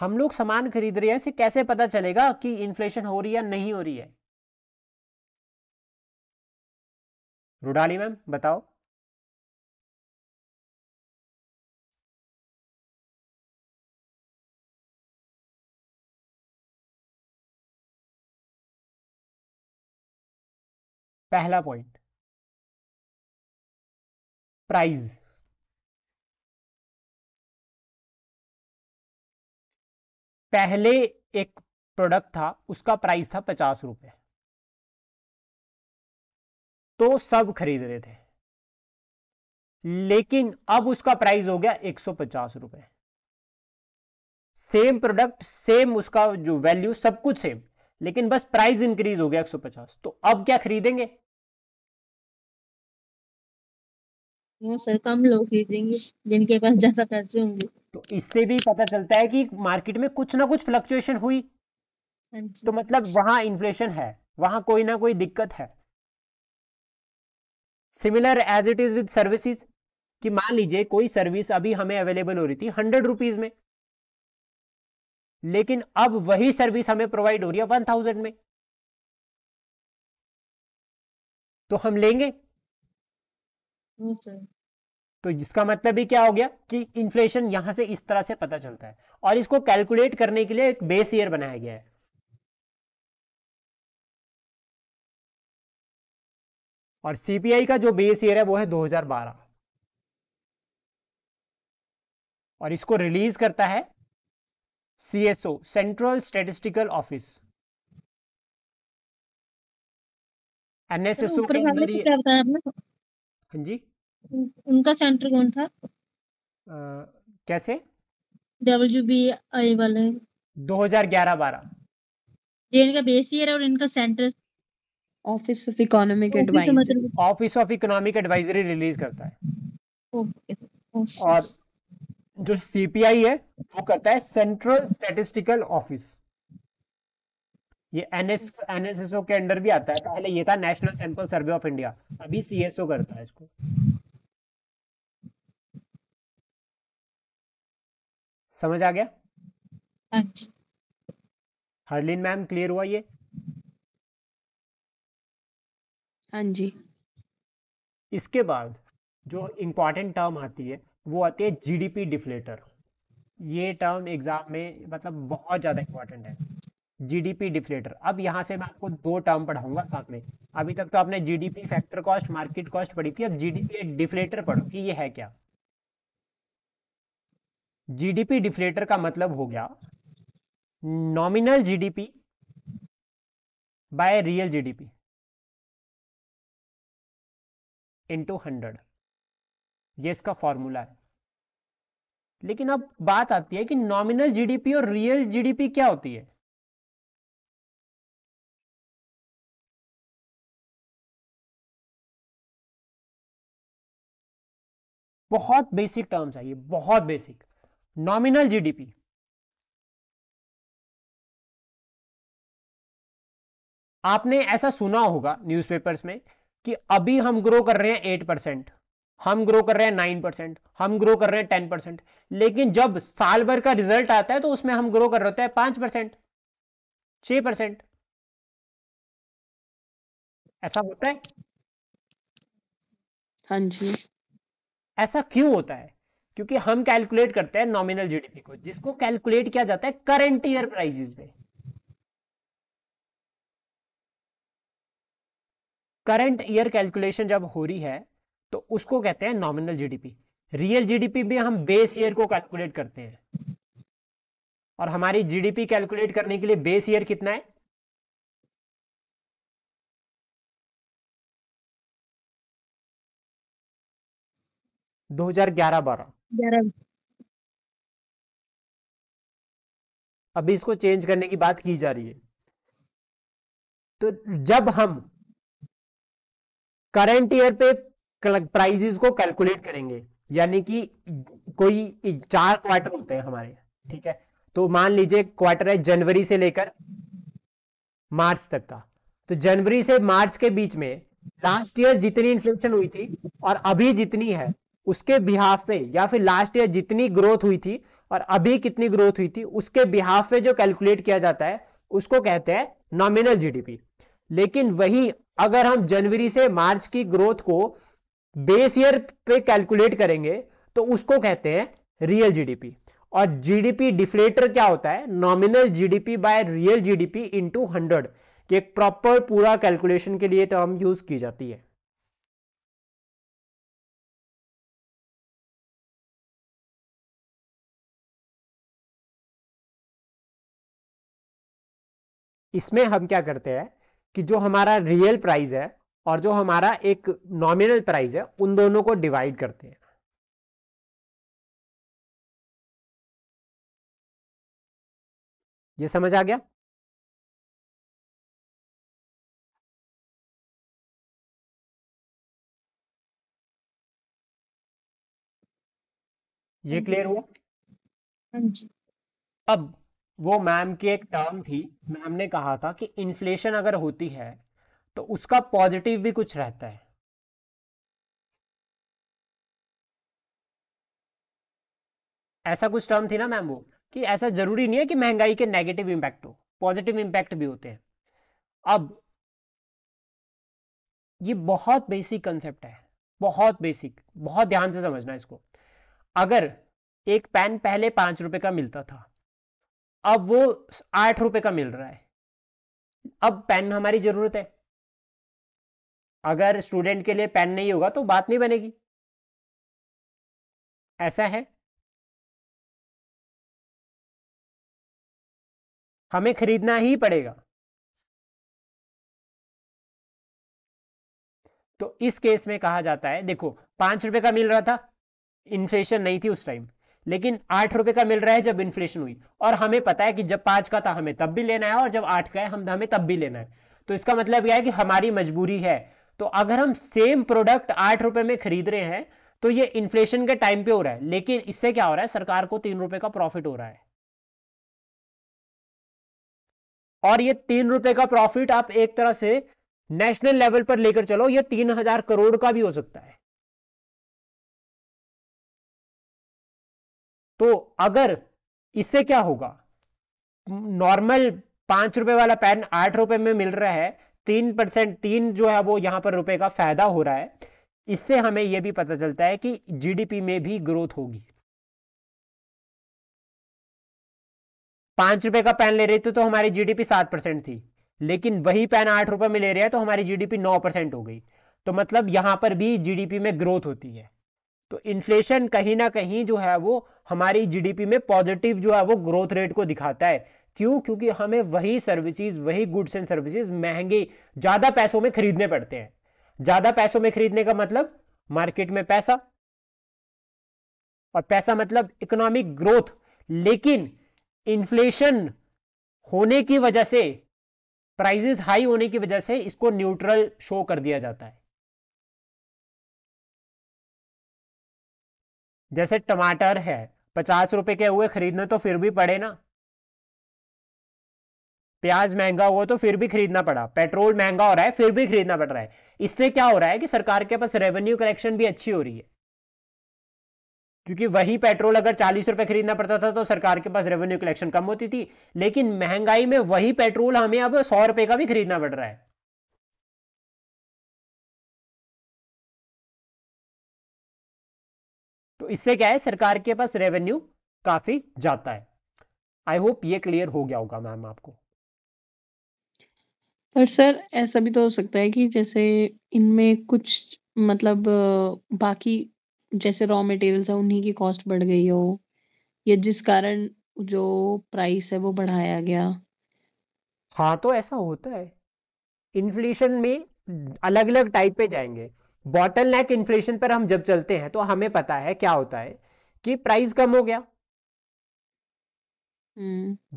हम लोग सामान खरीद रहे हैं से कैसे पता चलेगा कि इन्फ्लेशन हो रही है या नहीं हो रही है रुडाली मैम बताओ पहला पॉइंट प्राइस पहले एक प्रोडक्ट था उसका प्राइस था पचास रुपए तो सब खरीद रहे थे लेकिन अब उसका प्राइस हो गया एक सौ पचास रुपए सेम प्रोडक्ट सेम उसका जो वैल्यू सब कुछ सेम लेकिन बस प्राइस इंक्रीज हो गया एक सौ पचास तो अब क्या खरीदेंगे हाँ सर कम लोग खरीदेंगे जिनके पास ज्यादा पैसे होंगे तो इससे भी पता चलता है कि मार्केट में कुछ ना कुछ फ्लक्चुएशन हुई हाँ तो मतलब वहां इन्फ्लेशन है वहां कोई ना कोई दिक्कत है similar as it is with services कि मान लीजिए कोई सर्विस अभी हमें अवेलेबल हो रही थी हंड्रेड रुपीज में लेकिन अब वही सर्विस हमें प्रोवाइड हो रही है वन थाउजेंड में तो हम लेंगे तो जिसका मतलब भी क्या हो गया कि इन्फ्लेशन यहां से इस तरह से पता चलता है और इसको कैलकुलेट करने के लिए एक बेस ईयर बनाया गया है और सीपीआई का जो बेस ईयर है वो है 2012 और इसको रिलीज करता है CSO central statistical office NSSO हाँ जी उनका सेंटर कौन था आ, कैसे डब्ल्यू बी आई वाले दो हजार ग्यारह बारह ये इनका बेस ईयर है और इनका center office of economic advisory office of economic advisory release करता है okay. और जो सीपीआई है वो करता है सेंट्रल स्टैटिस्टिकल ऑफिस ये एनएस एनएसएसओ के अंडर भी आता है पहले ये था national sample survey of India अभी सीएसओ करता है इसको समझ आ गया हाँ हरलिन मैम क्लियर हुआ ये हाँ जी इसके बाद जो इंपॉर्टेंट टर्म आती है वो आती है जीडीपी डिफ्लेटर ये टर्म एग्जाम में मतलब बहुत ज़्यादा इंपॉर्टेंट है जीडीपी डिफ्लेटर अब यहाँ से मैं आपको दो टर्म पढ़ाऊंगा साथ में अभी तक तो आपने GDP factor cost market cost पढ़ी थी अब जीडीपी डिफ्लेटर पढ़ो कि ये है क्या जीडीपी डिफ्लेटर का मतलब हो गया nominal GDP by real GDP into hundred ये इसका फॉर्मूला है लेकिन अब बात आती है कि नॉमिनल जीडीपी और रियल जीडीपी क्या होती है बहुत बेसिक टर्म्स है ये बहुत बेसिक नॉमिनल जीडीपी आपने ऐसा सुना होगा न्यूज़पेपर्स में कि अभी हम ग्रो कर रहे हैं एट परसेंट हम ग्रो कर रहे हैं नाइन परसेंट हम ग्रो कर रहे हैं टेन परसेंट लेकिन जब साल भर का रिजल्ट आता है तो उसमें हम ग्रो कर रहे होते हैं पांच परसेंट छह परसेंट ऐसा होता है हाँ जी ऐसा क्यों होता है क्योंकि हम कैलकुलेट करते हैं नॉमिनल जीडीपी को जिसको कैलकुलेट किया जाता है करंट ईयर प्राइजेस में करंट ईयर कैलकुलेशन जब हो रही है तो उसको कहते हैं नॉमिनल जीडीपी रियल जीडीपी में हम बेस ईयर को कैलकुलेट करते हैं और हमारी जीडीपी कैलकुलेट करने के लिए बेस ईयर कितना है दो हजार ग्यारह बारह ग्यारह अभी इसको चेंज करने की बात की जा रही है तो जब हम करंट ईयर पे प्राइजेस को कैलकुलेट करेंगे यानी कि कोई चार क्वार्टर होते हैं हमारे ठीक है तो मान लीजिए क्वार्टर है जनवरी से लेकर मार्च तक का तो जनवरी से मार्च के बीच में लास्ट ईयर जितनी इन्फ्लेशन हुई थी और अभी जितनी है उसके बिहाफ पे या फिर लास्ट ईयर जितनी ग्रोथ हुई थी और अभी कितनी ग्रोथ हुई थी उसके बिहाफ पे जो कैलकुलेट किया जाता है उसको कहते हैं नॉमिनल जीडीपी लेकिन वही अगर हम जनवरी से मार्च की ग्रोथ को बेस ईयर पे कैलकुलेट करेंगे तो उसको कहते हैं रियल जीडीपी और जीडीपी डिफ्लेटर क्या होता है nominal GDP by real GDP into hundred एक प्रॉपर पूरा कैलकुलेशन के लिए टर्म तो यूज की जाती है इसमें हम क्या करते हैं कि जो हमारा रियल प्राइस है और जो हमारा एक नॉमिनल प्राइस है उन दोनों को डिवाइड करते हैं ये समझ आ गया ये क्लियर हाँ हुआ हाँ अब वो मैम की एक टर्म थी मैम ने कहा था कि इन्फ्लेशन अगर होती है तो उसका पॉजिटिव भी कुछ रहता है ऐसा कुछ टर्म थी ना मैम वो कि ऐसा जरूरी नहीं है कि महंगाई के नेगेटिव इंपैक्ट हो पॉजिटिव इंपैक्ट भी होते हैं अब ये बहुत बेसिक कंसेप्ट है बहुत बेसिक बहुत ध्यान से समझना इसको अगर एक पेन पहले पांच रुपए का मिलता था अब वो आठ रुपए का मिल रहा है अब पेन हमारी जरूरत है अगर स्टूडेंट के लिए पेन नहीं होगा तो बात नहीं बनेगी ऐसा है हमें खरीदना ही पड़ेगा तो इस केस में कहा जाता है देखो पांच रुपए का मिल रहा था इन्फ्लेशन नहीं थी उस टाइम लेकिन आठ रुपए का मिल रहा है जब इन्फ्लेशन हुई और हमें पता है कि जब पांच का था हमें तब भी लेना है और जब आठ का है हम हमें तब भी लेना है तो इसका मतलब यह है कि हमारी मजबूरी है तो अगर हम सेम प्रोडक्ट आठ रुपए में खरीद रहे हैं तो ये इन्फ्लेशन के टाइम पे हो रहा है लेकिन इससे क्या हो रहा है सरकार को तीन रुपए का प्रॉफिट हो रहा है और ये तीन रुपए का प्रॉफिट आप एक तरह से नेशनल लेवल पर लेकर चलो ये तीन हजार करोड़ का भी हो सकता है तो अगर इससे क्या होगा नॉर्मल पांच रुपए वाला पैन आठ रुपए में मिल रहा है तीन परसेंट तीन जो है वो यहां पर रुपए का फायदा हो रहा है इससे हमें यह भी पता चलता है कि जीडीपी में भी ग्रोथ होगी पांच रुपए का पैन ले रहे थे तो हमारी जीडीपी सात परसेंट थी लेकिन वही पैन आठ रुपए में ले रहे हैं तो हमारी जीडीपी नौ परसेंट हो गई तो मतलब यहां पर भी जीडीपी में ग्रोथ होती है तो इन्फ्लेशन कहीं ना कहीं जो है वो हमारी जीडीपी में पॉजिटिव जो है वो ग्रोथ रेट को दिखाता है क्यों क्योंकि हमें वही सर्विसेज वही गुड्स एंड सर्विसेज महंगे ज्यादा पैसों में खरीदने पड़ते हैं ज्यादा पैसों में खरीदने का मतलब मार्केट में पैसा और पैसा मतलब इकोनॉमिक ग्रोथ लेकिन इन्फ्लेशन होने की वजह से प्राइजेस हाई होने की वजह से इसको न्यूट्रल शो कर दिया जाता है जैसे टमाटर है पचास रुपए के हुए खरीदने तो फिर भी पड़े ना प्याज महंगा हुआ तो फिर भी खरीदना पड़ा पेट्रोल महंगा हो रहा है फिर भी खरीदना पड़ रहा है इससे क्या हो रहा है कि सरकार के पास रेवेन्यू कलेक्शन भी अच्छी हो रही है क्योंकि वही पेट्रोल अगर चालीस रुपए खरीदना पड़ता था तो सरकार के पास रेवेन्यू कलेक्शन कम होती थी लेकिन महंगाई में वही पेट्रोल हमें अब सौ रुपए का भी खरीदना पड़ रहा है इससे क्या है सरकार के पास रेवेन्यू काफी जाता है आई होप ये क्लियर हो गया होगा मैम आपको पर सर ऐसा भी तो हो सकता है कि जैसे इनमें कुछ मतलब बाकी जैसे रॉ मटेरियल्स है उन्हीं की कॉस्ट बढ़ गई हो या जिस कारण जो प्राइस है वो बढ़ाया गया हाँ तो ऐसा होता है इन्फ्लेशन में अलग अलग टाइप पे जाएंगे बॉटल नेक इन्फ्लेशन पर हम जब चलते हैं तो हमें पता है क्या होता है कि प्राइस कम हो गया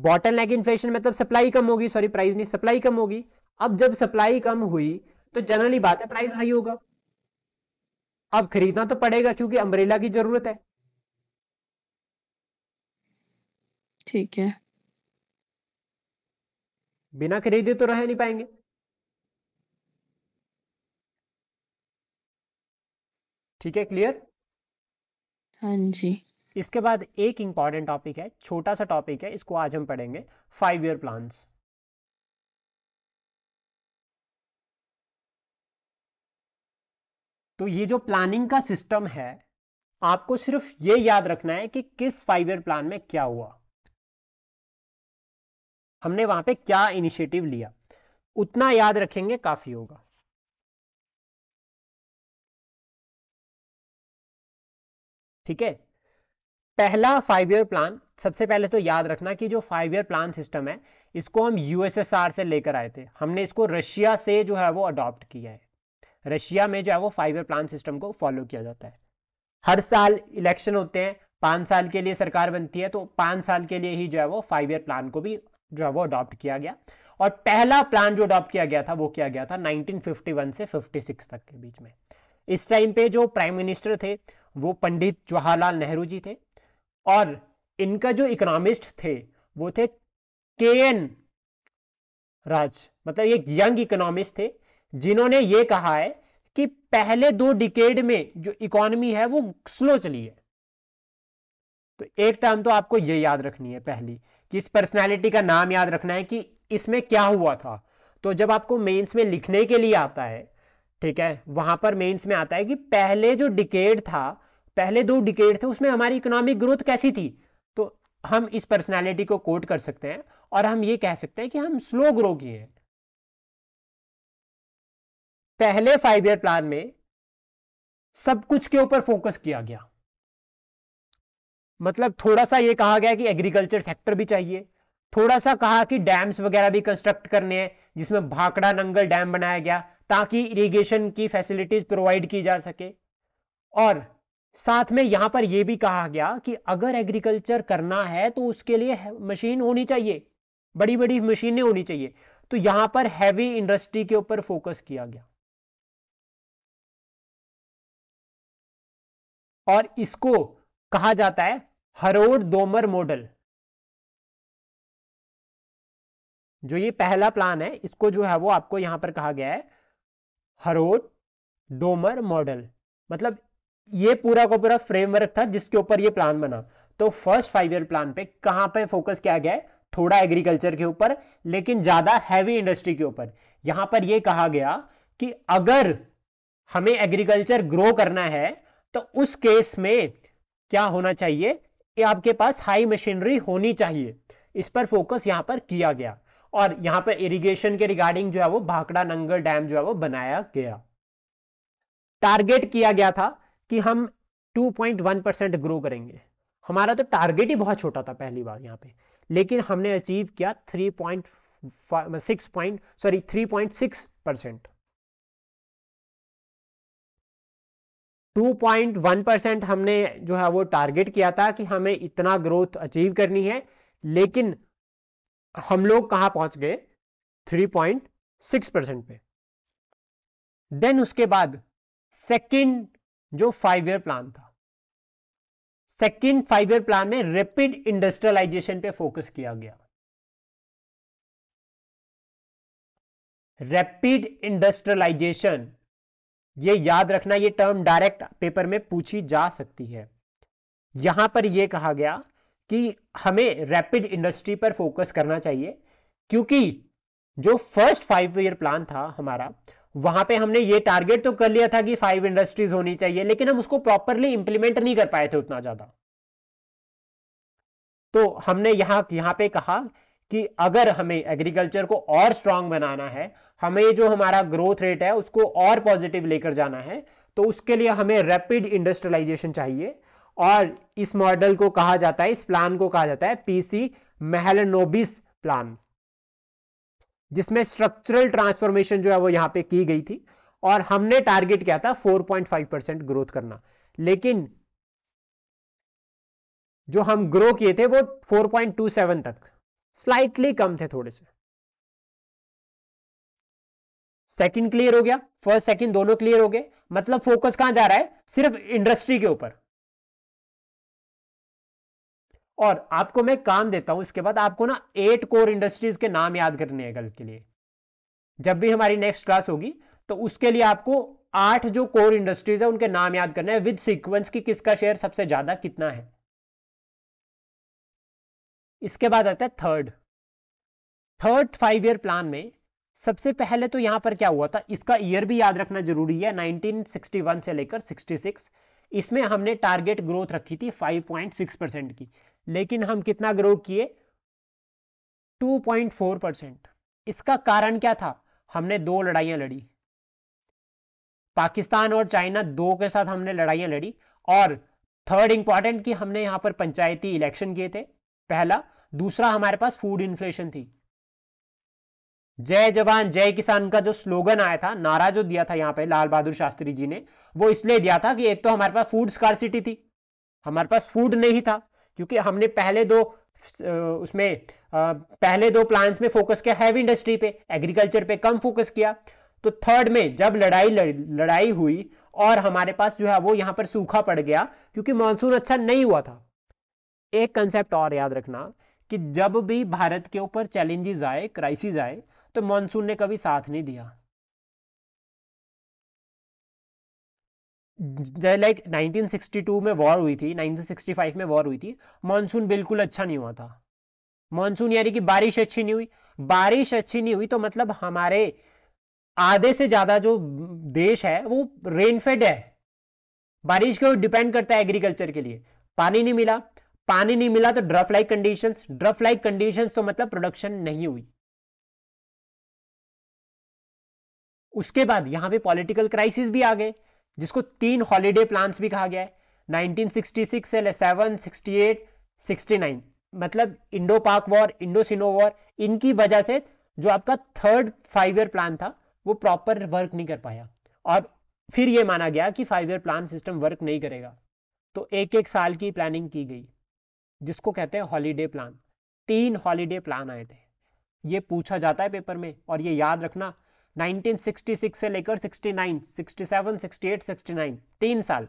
बॉटल नेक इन्फ्लेशन मतलब सप्लाई कम होगी सॉरी प्राइस नहीं सप्लाई कम होगी अब जब सप्लाई कम हुई तो जनरली बात है प्राइस हाई होगा अब खरीदना तो पड़ेगा क्योंकि अम्ब्रेला की जरूरत है ठीक है बिना खरीदे तो रह नहीं पाएंगे ठीक है क्लियर हाँ जी इसके बाद एक इंपॉर्टेंट टॉपिक है छोटा सा टॉपिक है इसको आज हम पढ़ेंगे फाइव ईयर प्लान तो ये जो प्लानिंग का सिस्टम है आपको सिर्फ ये याद रखना है कि किस फाइव ईयर प्लान में क्या हुआ हमने वहां पे क्या इनिशिएटिव लिया उतना याद रखेंगे काफी होगा ठीक है पहला फाइव ईयर प्लान सबसे पहले तो याद रखना कि जो फाइव ईयर प्लान सिस्टम है इसको हम यूएसएसआर से लेकर आए थे हमने इसको रशिया से जो है वो अडॉप्ट किया है रशिया में जो है वो फाइव ईयर प्लान सिस्टम को फॉलो किया जाता है हर साल इलेक्शन होते हैं पांच साल के लिए सरकार बनती है तो पांच साल के लिए ही जो है वो फाइव ईयर प्लान को भी जो है वो अडॉप्ट किया गया और पहला प्लान जो अडॉप्ट किया गया था वो किया गया था 1951 से 56 तक के बीच में इस टाइम पे जो प्राइम मिनिस्टर थे वो पंडित जवाहरलाल नेहरू जी थे और इनका जो इकोनॉमिस्ट थे वो थे के एन राज मतलब एक यंग इकोनॉमिस्ट थे जिन्होंने ये कहा है कि पहले दो डिकेड में जो इकोनॉमी है वो स्लो चली है तो एक टर्म तो आपको ये याद रखनी है पहली कि इस पर्सनैलिटी का नाम याद रखना है कि इसमें क्या हुआ था तो जब आपको मेंस में लिखने के लिए आता है ठीक है वहां पर मेंस में आता है कि पहले जो डिकेड था पहले दो डिकेड थे उसमें हमारी इकोनॉमिक ग्रोथ कैसी थी तो हम इस पर्सनैलिटी को कोट कर सकते हैं और हम ये कह सकते हैं कि हम स्लो ग्रो किए हैं पहले फाइव ईयर प्लान में सब कुछ के ऊपर फोकस किया गया मतलब थोड़ा सा ये कहा गया कि एग्रीकल्चर सेक्टर भी चाहिए थोड़ा सा कहा कि डैम्स वगैरह भी कंस्ट्रक्ट करने हैं जिसमें भाकड़ा नंगल डैम बनाया गया ताकि इरिगेशन की फैसिलिटीज प्रोवाइड की जा सके और साथ में यहां पर यह भी कहा गया कि अगर एग्रीकल्चर करना है तो उसके लिए मशीन होनी चाहिए बड़ी बड़ी मशीनें होनी चाहिए तो यहां पर हैवी इंडस्ट्री के ऊपर फोकस किया गया और इसको कहा जाता है हरोड दोमर मॉडल जो ये पहला प्लान है इसको जो है वो आपको यहां पर कहा गया है हरोड डोमर मॉडल मतलब ये पूरा का पूरा फ्रेमवर्क था जिसके ऊपर ये प्लान बना तो फर्स्ट फाइव ईयर प्लान पे कहां पे फोकस किया गया है थोड़ा एग्रीकल्चर के ऊपर लेकिन ज्यादा हैवी इंडस्ट्री के ऊपर यहां पर ये कहा गया कि अगर हमें एग्रीकल्चर ग्रो करना है तो उस केस में क्या होना चाहिए कि आपके पास हाई मशीनरी होनी चाहिए इस पर फोकस यहां पर किया गया और यहां पर इरिगेशन के रिगार्डिंग जो है वो भाकड़ा नंगल डैम जो है वो बनाया गया टारगेट किया गया था कि हम 2.1 परसेंट ग्रो करेंगे हमारा तो टारगेट ही बहुत छोटा था पहली बार यहाँ पे लेकिन हमने अचीव किया 3.6 पॉइंट सॉरी 3.6 परसेंट 2.1 परसेंट हमने जो है वो टारगेट किया था कि हमें इतना ग्रोथ अचीव करनी है लेकिन हम लोग कहां पहुंच गए 3.6 परसेंट पे देन उसके बाद सेकेंड जो फाइव ईयर प्लान था सेकेंड फाइव ईयर प्लान में रैपिड इंडस्ट्रियलाइजेशन पे फोकस किया गया रैपिड इंडस्ट्रियलाइजेशन ये याद रखना ये टर्म डायरेक्ट पेपर में पूछी जा सकती है यहां पर यह कहा गया कि हमें रैपिड इंडस्ट्री पर फोकस करना चाहिए क्योंकि जो फर्स्ट फाइव ईयर प्लान था हमारा वहां पे हमने ये टारगेट तो कर लिया था कि फाइव इंडस्ट्रीज होनी चाहिए लेकिन हम उसको प्रॉपरली इंप्लीमेंट नहीं कर पाए थे उतना ज्यादा तो हमने यहां यहां पे कहा कि अगर हमें एग्रीकल्चर को और स्ट्रांग बनाना है हमें जो हमारा ग्रोथ रेट है उसको और पॉजिटिव लेकर जाना है तो उसके लिए हमें रैपिड इंडस्ट्रियलाइजेशन चाहिए और इस मॉडल को कहा जाता है इस प्लान को कहा जाता है पीसी महलनोबिस प्लान जिसमें स्ट्रक्चरल ट्रांसफॉर्मेशन जो है वो यहां पे की गई थी और हमने टारगेट किया था 4.5 परसेंट ग्रोथ करना लेकिन जो हम ग्रो किए थे वो 4.27 तक स्लाइटली कम थे थोड़े से सेकंड क्लियर हो गया फर्स्ट सेकंड दोनों क्लियर हो गए मतलब फोकस कहां जा रहा है सिर्फ इंडस्ट्री के ऊपर और आपको मैं काम देता हूं इसके बाद आपको ना एट कोर इंडस्ट्रीज के नाम याद करने हैं कल के लिए जब भी हमारी नेक्स्ट क्लास होगी तो उसके लिए आपको आठ जो कोर इंडस्ट्रीज है उनके नाम याद करने हैं विद सीक्वेंस की किसका शेयर सबसे ज्यादा कितना है इसके बाद आता है third third five year plan में सबसे पहले तो यहां पर क्या हुआ था इसका ईयर भी याद रखना जरूरी है 1961 से लेकर 66 इसमें हमने टारगेट ग्रोथ रखी थी 5.6 परसेंट की लेकिन हम कितना ग्रो किए 2.4 परसेंट इसका कारण क्या था हमने दो लड़ाइयां लड़ी पाकिस्तान और चाइना दो के साथ हमने लड़ाइयां लड़ी और थर्ड इंपॉर्टेंट कि हमने यहां पर पंचायती इलेक्शन किए थे पहला दूसरा हमारे पास फूड इन्फ्लेशन थी जय जवान जय किसान का जो स्लोगन आया था नारा जो दिया था यहां पे लाल बहादुर शास्त्री जी ने वो इसलिए दिया था कि एक तो हमारे पास फूड स्कॉर्सिटी थी हमारे पास फूड नहीं था क्योंकि हमने पहले दो उसमें पहले दो प्लांट्स में फोकस किया हैवी इंडस्ट्री पे एग्रीकल्चर पे कम फोकस किया तो थर्ड में जब लड़ाई लड़ाई हुई और हमारे पास जो है वो यहां पर सूखा पड़ गया क्योंकि मानसून अच्छा नहीं हुआ था एक कंसेप्ट और याद रखना कि जब भी भारत के ऊपर चैलेंजेस आए क्राइसिस आए तो मानसून ने कभी साथ नहीं दिया लाइक 1962 में वॉर हुई थी 1965 में वॉर हुई थी मानसून बिल्कुल अच्छा नहीं हुआ था मानसून यानी कि बारिश अच्छी नहीं हुई बारिश अच्छी नहीं हुई तो मतलब हमारे आधे से ज्यादा जो देश है वो रेनफेड है बारिश के डिपेंड करता है एग्रीकल्चर के लिए पानी नहीं मिला पानी नहीं मिला तो drought like condition drought like condition तो मतलब प्रोडक्शन नहीं हुई उसके बाद यहां पे पॉलिटिकल क्राइसिस भी आ गए जिसको तीन हॉलीडे प्लान भी कहा गया है 1966 से 7, 68, 69 मतलब इंडो पाक वॉर इंडो सिनो वॉर इनकी वजह से जो आपका थर्ड फाइव ईयर प्लान था वो प्रॉपर वर्क नहीं कर पाया और फिर ये माना गया कि five year plan system work नहीं करेगा तो एक एक साल की प्लानिंग की गई जिसको कहते हैं हॉलीडे प्लान तीन हॉलीडे प्लान आए थे ये पूछा जाता है पेपर में और ये याद रखना 1966 से लेकर 69, 67, 68, 69 तीन साल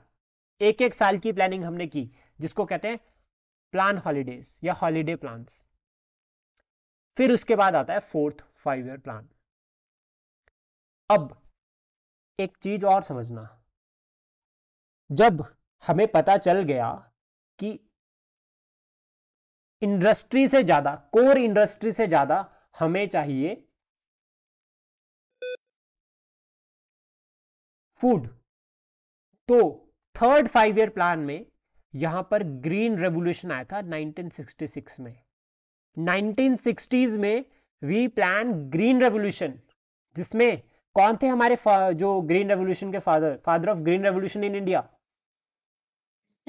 एक एक साल की प्लानिंग हमने की जिसको कहते हैं प्लान हॉलीडेज या हॉलीडे प्लान फिर उसके बाद आता है फोर्थ फाइव ईयर प्लान अब एक चीज और समझना जब हमें पता चल गया कि इंडस्ट्री से ज्यादा कोर इंडस्ट्री से ज्यादा हमें चाहिए फूड तो थर्ड फाइव ईयर प्लान में यहां पर ग्रीन रेवोल्यूशन आया था 1966 में 1960s में वी प्लान ग्रीन रेवोल्यूशन जिसमें कौन थे हमारे जो ग्रीन रेवोल्यूशन के father father of green revolution in India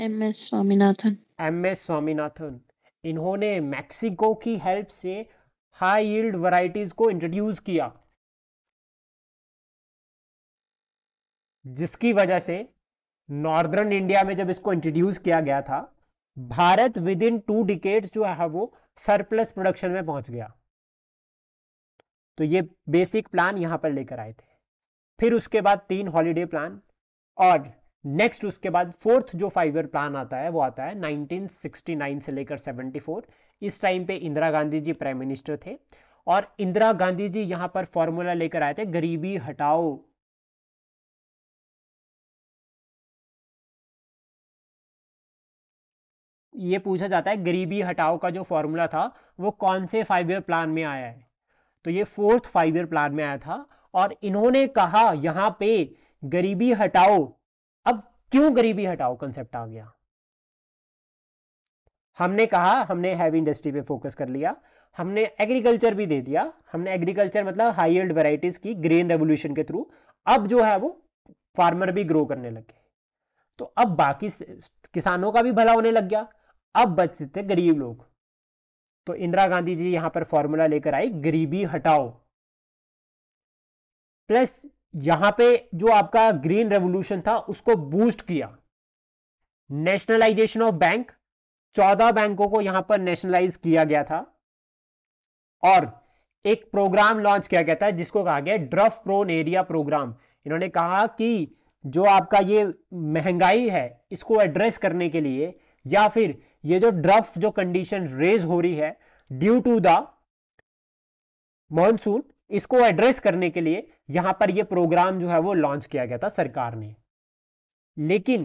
M S Swaminathan M S Swaminathan इन्होंने मैक्सिको की हेल्प से हाई यील्ड को इंट्रोड्यूस किया जिसकी वजह से नॉर्दर्न इंडिया में जब इसको इंट्रोड्यूस किया गया था Bharat within two decades जो है वो सरप्लस प्रोडक्शन में पहुंच गया तो ये बेसिक प्लान यहां पर लेकर आए थे फिर उसके बाद तीन हॉलीडे प्लान और नेक्स्ट उसके बाद फोर्थ जो फाइव ईयर प्लान आता है वो आता है 1969 से लेकर 74 इस टाइम पे इंदिरा गांधी जी प्राइम मिनिस्टर थे और इंदिरा गांधी जी यहां पर फॉर्मूला लेकर आए थे गरीबी हटाओ ये पूछा जाता है गरीबी हटाओ का जो फॉर्मूला था वो कौन से फाइव ईयर प्लान में आया है तो ये फोर्थ फाइव ईयर प्लान में आया था और इन्होंने कहा यहां पे गरीबी हटाओ अब क्यों गरीबी हटाओ कंसेप्ट आ गया हमने कहा हमने हैवी इंडस्ट्री पे फोकस कर लिया हमने एग्रीकल्चर भी दे दिया हमने एग्रीकल्चर मतलब हाई एल्ड वेराइटीज की ग्रेन रेवोल्यूशन के थ्रू अब जो है वो फार्मर भी ग्रो करने लग गए तो अब बाकी किसानों का भी भला होने लग गया अब बच सकते गरीब लोग तो इंदिरा गांधी जी यहां पर फॉर्मूला लेकर आई गरीबी हटाओ प्लस यहां पे जो आपका ग्रीन रेवोल्यूशन था उसको बूस्ट किया नेशनलाइजेशन ऑफ बैंक चौदह बैंकों को यहां पर नेशनलाइज किया गया था और एक प्रोग्राम लॉन्च किया गया था जिसको कहा गया ड्रफ प्रोन एरिया प्रोग्राम इन्होंने कहा कि जो आपका ये महंगाई है इसको एड्रेस करने के लिए या फिर ये जो ड्रफ जो कंडीशन रेज हो रही है ड्यू टू द मॉनसून इसको एड्रेस करने के लिए यहां पर ये प्रोग्राम जो है वो लॉन्च किया गया था सरकार ने लेकिन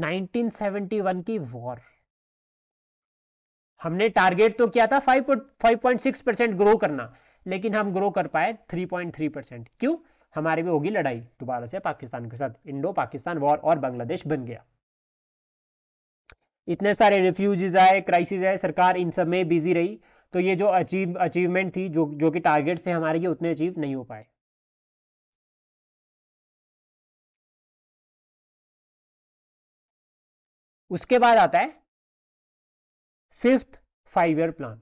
1971 की वॉर हमने टारगेट तो किया था 5.6 परसेंट ग्रो करना लेकिन हम ग्रो कर पाए 3.3 परसेंट क्यों हमारी भी होगी लड़ाई दोबारा से पाकिस्तान के साथ इंडो पाकिस्तान वॉर और बांग्लादेश बन गया इतने सारे रिफ्यूजीज आए क्राइसिस आए सरकार इन सब में बिजी रही तो ये जो अचीव अचीवमेंट थी जो जो कि टारगेट थे हमारे ये उतने अचीव नहीं हो पाए उसके बाद आता है फिफ्थ फाइव ईयर प्लान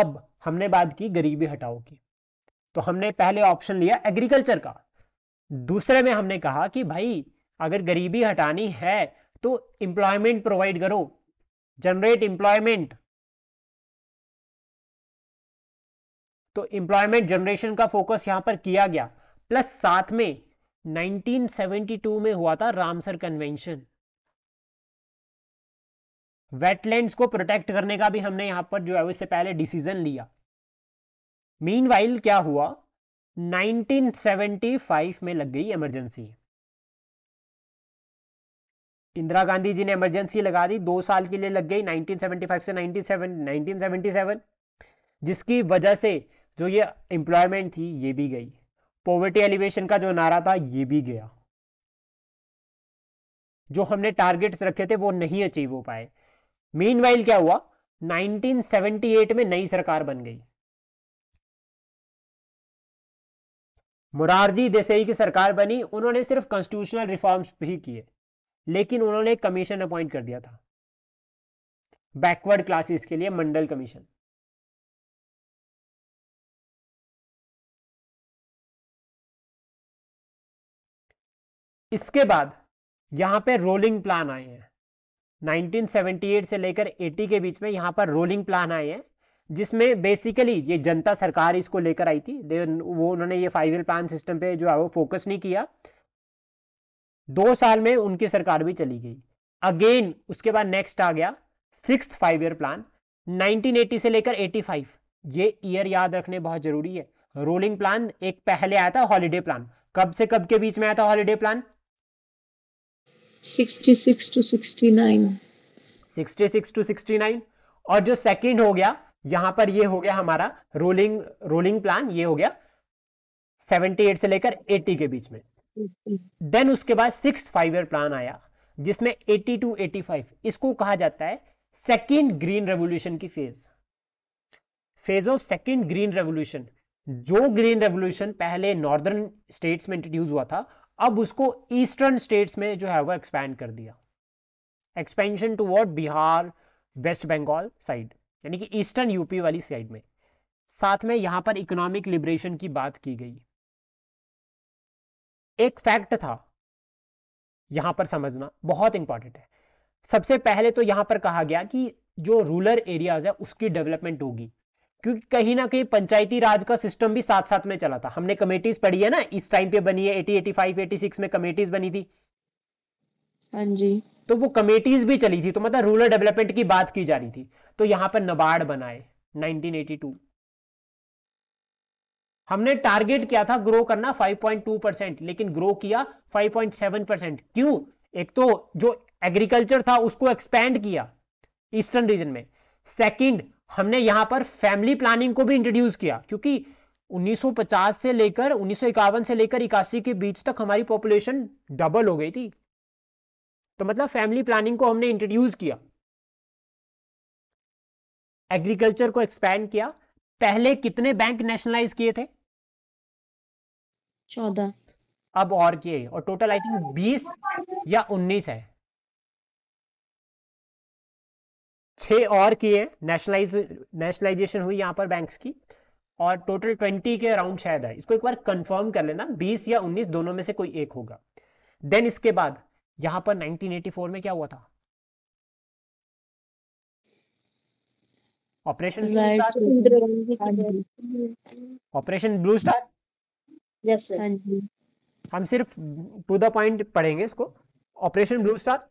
अब हमने बात की गरीबी हटाओ की तो हमने पहले ऑप्शन लिया एग्रीकल्चर का दूसरे में हमने कहा कि भाई अगर गरीबी हटानी है तो इंप्लॉयमेंट प्रोवाइड करो जनरेट इंप्लॉयमेंट तो इंप्लॉयमेंट जनरेशन का फोकस यहां पर किया गया प्लस साथ में 1972 में हुआ था रामसर कन्वेंशन वेटलैंड्स को प्रोटेक्ट करने का भी हमने यहां पर जो है उससे पहले डिसीजन लिया मीनवाइल क्या हुआ 1975 में लग गई इमरजेंसी इंदिरा गांधी जी ने इमरजेंसी लगा दी दो साल के लिए लग गई 1975 से 97 1977 जिसकी वजह से जो ये एम्प्लॉयमेंट थी ये भी गई पॉवर्टी एलिवेशन का जो नारा था ये भी गया जो हमने टारगेट्स रखे थे वो नहीं अचीव हो पाए मीन क्या हुआ 1978 में नई सरकार बन गई मुरारजी देसाई की सरकार बनी उन्होंने सिर्फ कॉन्स्टिट्यूशनल रिफॉर्म्स भी किए लेकिन उन्होंने कमीशन अपॉइंट कर दिया था बैकवर्ड क्लासेस के लिए मंडल कमीशन इसके बाद यहां पे रोलिंग प्लान आए हैं 1978 से लेकर 80 के बीच में यहां पर रोलिंग प्लान आए हैं जिसमें बेसिकली ये जनता सरकार इसको लेकर आई थी वो उन्होंने ये फाइव ईयर प्लान सिस्टम पे जो है वो फोकस नहीं किया दो साल में उनकी सरकार भी चली गई अगेन उसके बाद नेक्स्ट आ गया सिक्स फाइव ईयर प्लान 1980 से लेकर 85 ये ईयर याद रखने बहुत जरूरी है रोलिंग प्लान एक पहले आया था हॉलीडे प्लान कब से कब के बीच में आया था हॉलीडे प्लान 66 टू 69 66 टू 69 और जो सेकंड हो गया यहां पर ये हो गया हमारा रोलिंग रोलिंग प्लान ये हो गया 78 से लेकर 80 के बीच में देन उसके बाद सिक्स फाइव ईयर प्लान आया जिसमें 80 टू 85 इसको कहा जाता है सेकेंड ग्रीन रेवोल्यूशन की phase phase of second green revolution जो ग्रीन रेवोल्यूशन पहले नॉर्दर्न स्टेट्स में इंट्रोड्यूस हुआ था अब उसको ईस्टर्न स्टेट्स में जो है वो एक्सपैंड कर दिया expansion toward Bihar West Bengal side यानी कि ईस्टर्न यूपी वाली साइड में साथ में यहां पर इकोनॉमिक लिबरेशन की बात की गई एक फैक्ट था यहां पर समझना बहुत इंपॉर्टेंट है सबसे पहले तो यहां पर कहा गया कि जो रूरल एरियाज है उसकी डेवलपमेंट होगी क्योंकि कहीं ना कहीं पंचायती राज का सिस्टम भी साथ साथ में चला था हमने कमेटीज पढ़ी है ना इस टाइम पे बनी है 80 85 सिक्स में कमेटीज बनी थी हाँ जी तो वो कमेटीज भी चली थी तो मतलब रूरल डेवलपमेंट की बात की जा रही थी तो यहां पर नबार्ड बनाए 1982 हमने टारगेट किया था ग्रो करना 5.2 परसेंट लेकिन ग्रो किया 5.7 परसेंट क्यों एक तो जो एग्रीकल्चर था उसको एक्सपेंड किया ईस्टर्न रीजन में सेकंड हमने यहां पर फैमिली प्लानिंग को भी इंट्रोड्यूस किया क्योंकि 1950 से लेकर उन्नीस से लेकर इक्यासी के बीच तक हमारी पॉपुलेशन डबल हो गई थी तो मतलब फैमिली प्लानिंग को हमने इंट्रोड्यूस किया एग्रीकल्चर को एक्सपैंड किया पहले कितने बैंक नेशनलाइज किए थे चौदह अब और किए और टोटल आई थिंक बीस या उन्नीस है छह और किए नेशनलाइज नेशनलाइजेशन हुई यहां पर बैंक्स की और टोटल ट्वेंटी के अराउंड शायद है इसको एक बार कंफर्म कर लेना बीस या उन्नीस दोनों में से कोई एक होगा देन इसके बाद यहां पर 1984 में क्या हुआ था operation operation blue star yes sir हम सिर्फ टू द पॉइंट पढ़ेंगे इसको ऑपरेशन ब्लू स्टार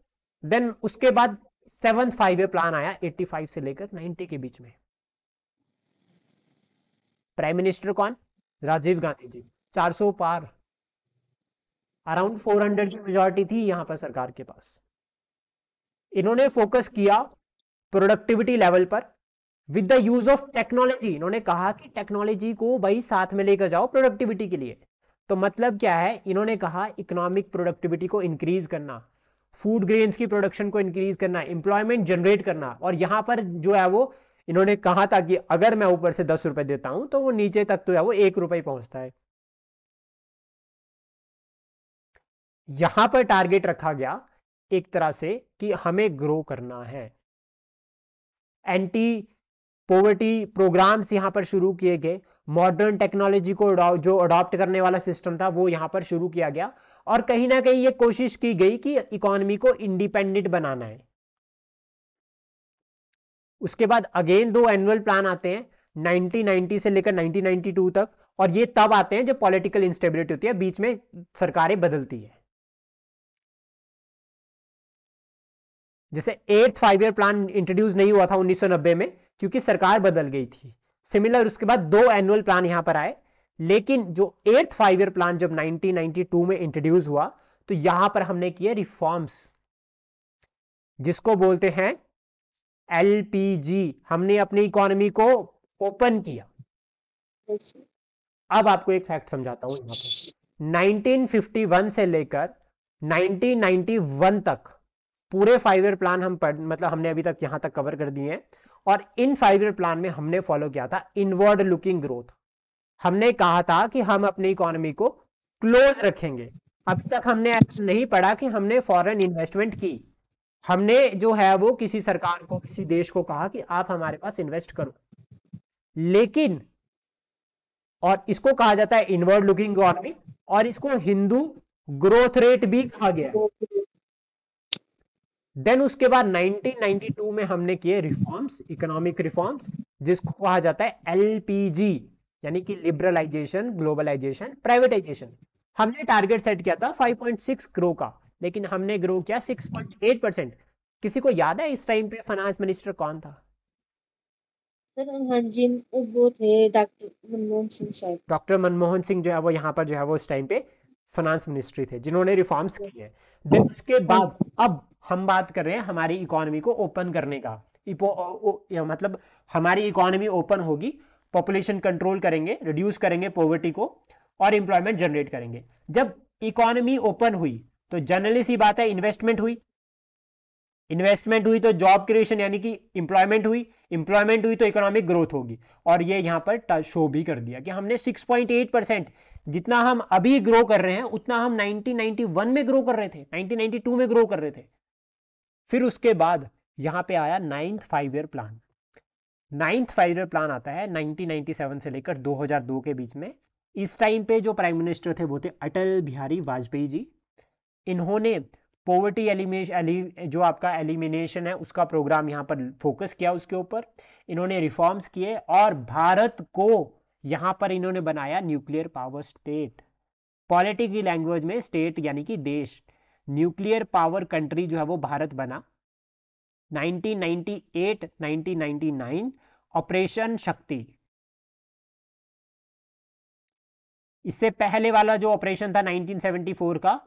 देन उसके बाद सेवंथ फाइव ए प्लान आया 85 से लेकर 90 के बीच में प्राइम मिनिस्टर कौन राजीव गांधी जी 400 पार अराउंड 400 की मेजोरिटी थी यहां पर सरकार के पास इन्होंने फोकस किया प्रोडक्टिविटी लेवल पर with the use of technology इन्होंने कहा कि टेक्नोलॉजी को भाई साथ में लेकर जाओ प्रोडक्टिविटी के लिए तो मतलब क्या है इन्होंने कहा इकोनॉमिक प्रोडक्टिविटी को इंक्रीज करना फूड ग्रेन्स की प्रोडक्शन को इंक्रीज करना इंप्लॉयमेंट जनरेट करना और यहां पर जो है वो इन्होंने कहा था कि अगर मैं ऊपर से दस रुपए देता हूं तो वो नीचे तक तो है वो एक रुपए पहुंचता है यहां पर टारगेट रखा गया एक तरह से कि हमें ग्रो करना है एंटी पोवर्टी प्रोग्राम्स यहाँ पर शुरू किए गए मॉडर्न टेक्नोलॉजी को जो अडॉप्ट करने वाला सिस्टम था वो यहाँ पर शुरू किया गया और कहीं ना कहीं ये कोशिश की गई कि इकोनॉमी को इंडिपेंडेंट बनाना है उसके बाद अगेन दो एनुअल प्लान आते हैं 1990 से लेकर 1992 तक और ये तब आते हैं जब पॉलिटिकल इंस्टेबिलिटी होती है बीच में सरकारें बदलती है जैसे eighth five year plan introduce नहीं हुआ था 1990 में क्योंकि सरकार बदल गई थी सिमिलर उसके बाद दो एनुअल प्लान यहां पर आए लेकिन जो एट्थ फाइव ईयर प्लान जब 1992 में इंट्रोड्यूस हुआ तो यहां पर हमने किए रिफॉर्म्स जिसको बोलते हैं एलपीजी हमने अपनी इकोनॉमी को ओपन किया अब आपको एक फैक्ट समझाता हूं यहां पर 1951 से लेकर 1991 तक पूरे फाइव ईयर प्लान हम पढ़ मतलब हमने अभी तक यहां तक कवर कर दिए हैं और इन फाइव ईयर प्लान में हमने फॉलो किया था इनवर्ड लुकिंग ग्रोथ हमने कहा था कि हम अपनी इकोनॉमी को क्लोज रखेंगे अभी तक हमने नहीं पढ़ा कि हमने फॉरेन इन्वेस्टमेंट की हमने जो है वो किसी सरकार को किसी देश को कहा कि आप हमारे पास इन्वेस्ट करो लेकिन और इसको कहा जाता है इनवर्ड लुकिंग इकोनॉमी और इसको हिंदू ग्रोथ रेट भी कहा गया देन उसके बाद 1992 में हमने किए रिफॉर्म्स इकोनॉमिक रिफॉर्म्स जिसको कहा जाता है एलपीजी यानी कि लिबरलाइजेशन ग्लोबलाइजेशन प्राइवेटाइजेशन हमने टारगेट सेट किया था 5.6 ग्रो का लेकिन हमने ग्रो किया 6.8 परसेंट किसी को याद है इस टाइम पे फाइनेंस मिनिस्टर कौन था डॉक्टर हाँ मनमोहन सिंह जो है वो यहाँ पर जो है वो इस टाइम पे फाइनेंस मिनिस्ट्री थे जिन्होंने रिफॉर्म्स किए देन के बाद अब हम बात कर रहे हैं हमारी इकोनॉमी को ओपन करने का इपो, ओ, ओ, मतलब हमारी इकोनॉमी ओपन होगी पॉपुलेशन कंट्रोल करेंगे रिड्यूस करेंगे पॉवर्टी को और इंप्लॉयमेंट जनरेट करेंगे जब इकोनॉमी ओपन हुई तो जनरली सी बात है इन्वेस्टमेंट हुई इन्वेस्टमेंट हुई तो जॉब क्रिएशन यानी कि इंप्लॉयमेंट हुई इंप्लॉयमेंट हुई तो इकोनॉमिक ग्रोथ होगी और ये यहां पर शो भी कर दिया कि हमने 6.8 परसेंट जितना हम अभी ग्रो कर रहे हैं उतना हम 1991 में ग्रो कर रहे थे 1992 में ग्रो कर रहे थे फिर उसके बाद यहां पे आया ninth five year plan ninth five year plan आता है 1997 से लेकर 2002 के बीच में इस टाइम पे जो प्राइम मिनिस्टर थे वो थे अटल बिहारी वाजपेयी जी इन्होंने पॉवर्टी एलिमिनेशन जो आपका एलिमिनेशन है उसका प्रोग्राम यहाँ पर फोकस किया उसके ऊपर इन्होंने रिफॉर्म्स किए और भारत को यहां पर इन्होंने बनाया न्यूक्लियर पावर स्टेट पॉलिटी की लैंग्वेज में स्टेट यानी कि देश न्यूक्लियर पावर कंट्री जो है वो भारत बना 1998 1999 ऑपरेशन शक्ति इससे पहले वाला जो ऑपरेशन था 1974 का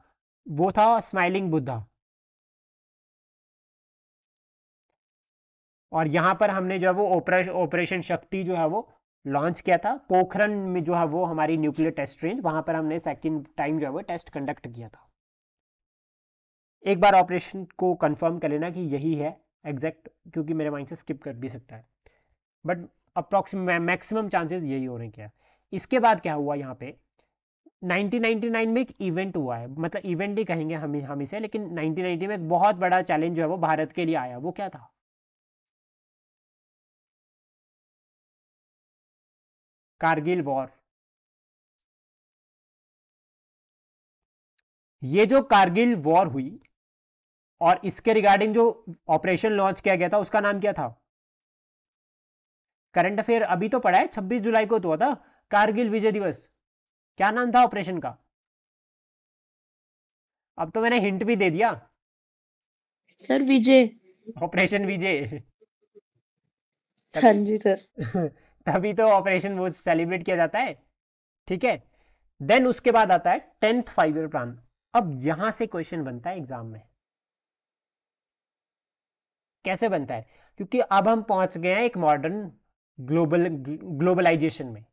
वो था स्माइलिंग बुद्धा और यहां पर हमने जो है वो ऑपरेशन शक्ति जो है वो लॉन्च किया था पोखरन में जो है वो हमारी न्यूक्लियर टेस्ट रेंज वहां पर हमने सेकेंड टाइम जो है वो टेस्ट कंडक्ट किया था एक बार ऑपरेशन को कंफर्म कर लेना कि यही है एग्जैक्ट क्योंकि मेरे माइंड से स्किप कर भी सकता है बट अप्रॉक्सीमेट मैक्सिमम चांसेस यही होने क्या इसके बाद क्या हुआ यहाँ पे 1999 में एक इवेंट हुआ है मतलब इवेंट ही कहेंगे हम हम इसे लेकिन 1990 में एक बहुत बड़ा चैलेंज जो है वो भारत के लिए आया वो क्या था कारगिल वॉर ये जो कारगिल वॉर हुई और इसके रिगार्डिंग जो ऑपरेशन लॉन्च किया गया था उसका नाम क्या था करंट अफेयर अभी तो पड़ा है 26 जुलाई को तो हुआ था कारगिल विजय दिवस क्या नाम था ऑपरेशन का अब तो मैंने हिंट भी दे दिया सर विजय ऑपरेशन विजय हाँ जी सर [laughs] तभी तो ऑपरेशन वो सेलिब्रेट किया जाता है ठीक है देन उसके बाद आता है टेंथ फाइव ईयर प्लान अब यहां से क्वेश्चन बनता है एग्जाम में कैसे बनता है क्योंकि अब हम पहुंच गए हैं एक मॉडर्न ग्लोबल ग्लोबलाइजेशन में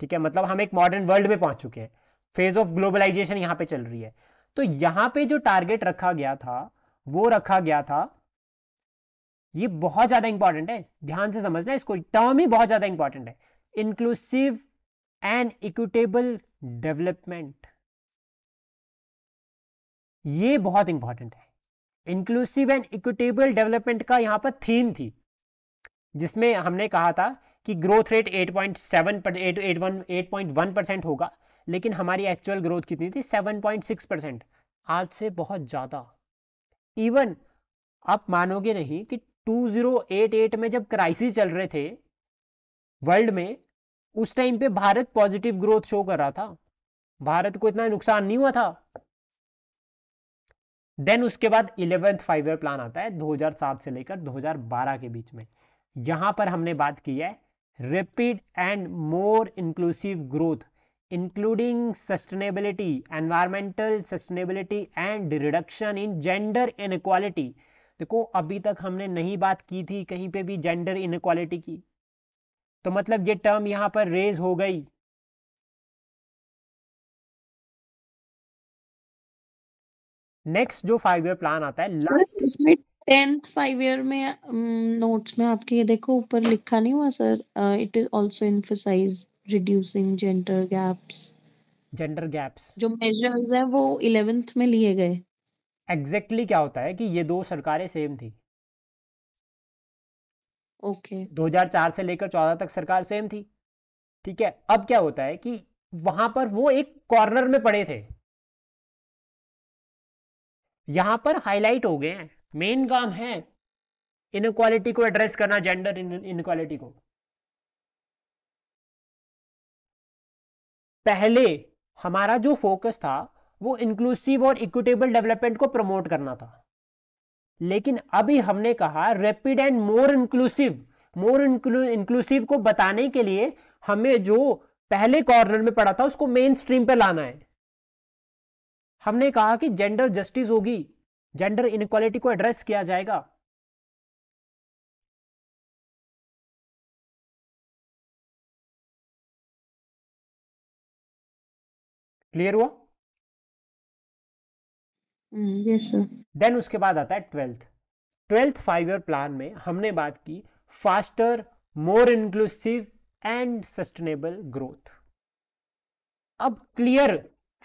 ठीक है मतलब हम एक मॉडर्न वर्ल्ड में पहुंच चुके हैं फेज ऑफ ग्लोबलाइजेशन यहां पे चल रही है तो यहां पे जो टारगेट रखा गया था वो रखा गया था ये बहुत ज्यादा इंपॉर्टेंट है ध्यान से समझना इसको टर्म ही बहुत ज्यादा इंपॉर्टेंट है इंक्लूसिव एंड इक्विटेबल डेवलपमेंट ये बहुत इंपॉर्टेंट है इंक्लूसिव एंड इक्विटेबल डेवलपमेंट का यहां पर थीम थी जिसमें हमने कहा था कि growth rate 8.7 point seven percent होगा लेकिन हमारी एक्चुअल ग्रोथ कितनी थी 7.6 परसेंट आज से बहुत ज़्यादा इवन आप मानोगे नहीं कि 2088 में जब क्राइसिस चल रहे थे वर्ल्ड में उस टाइम पे भारत पॉजिटिव ग्रोथ शो कर रहा था भारत को इतना नुकसान नहीं हुआ था देन उसके बाद इलेवेंथ फाइव ईयर प्लान आता है 2007 से लेकर 2012 के बीच में यहां पर हमने बात की है rapid and more inclusive growth including sustainability environmental sustainability and reduction in gender inequality देखो अभी तक हमने नहीं बात की थी कहीं पे भी जेंडर इनक्वालिटी की तो मतलब ये टर्म यहां पर रेज हो गई नेक्स्ट जो फाइव ईयर प्लान आता है इसमें टेंथ फाइव ईयर में नोट्स um, में आपके ये देखो ऊपर लिखा नहीं हुआ sir it is also emphasise reducing gender gaps gender gaps जो मेजर्स है वो इलेवेंथ में लिए गए एग्जैक्टली exactly क्या होता है कि ये दो सरकारें सेम थी ओके okay. 2004 से लेकर 14 तक सरकार सेम थी ठीक है अब क्या होता है कि वहां पर वो एक कॉर्नर में पड़े थे यहां पर हाईलाइट हो गए हैं मेन काम है इनक्वालिटी को एड्रेस करना जेंडर इनक्वालिटी को पहले हमारा जो फोकस था वो इंक्लूसिव और इक्विटेबल डेवलपमेंट को प्रमोट करना था लेकिन अभी हमने कहा rapid and more inclusive more inclusive को बताने के लिए हमें जो पहले कॉर्नर में पड़ा था उसको मेन स्ट्रीम पर लाना है हमने कहा कि जेंडर जस्टिस होगी जेंडर इनक्वालिटी को एड्रेस किया जाएगा क्लियर हुआ देन hmm, उसके बाद आता है twelfth twelfth five year plan में हमने बात की faster more inclusive and sustainable growth अब क्लियर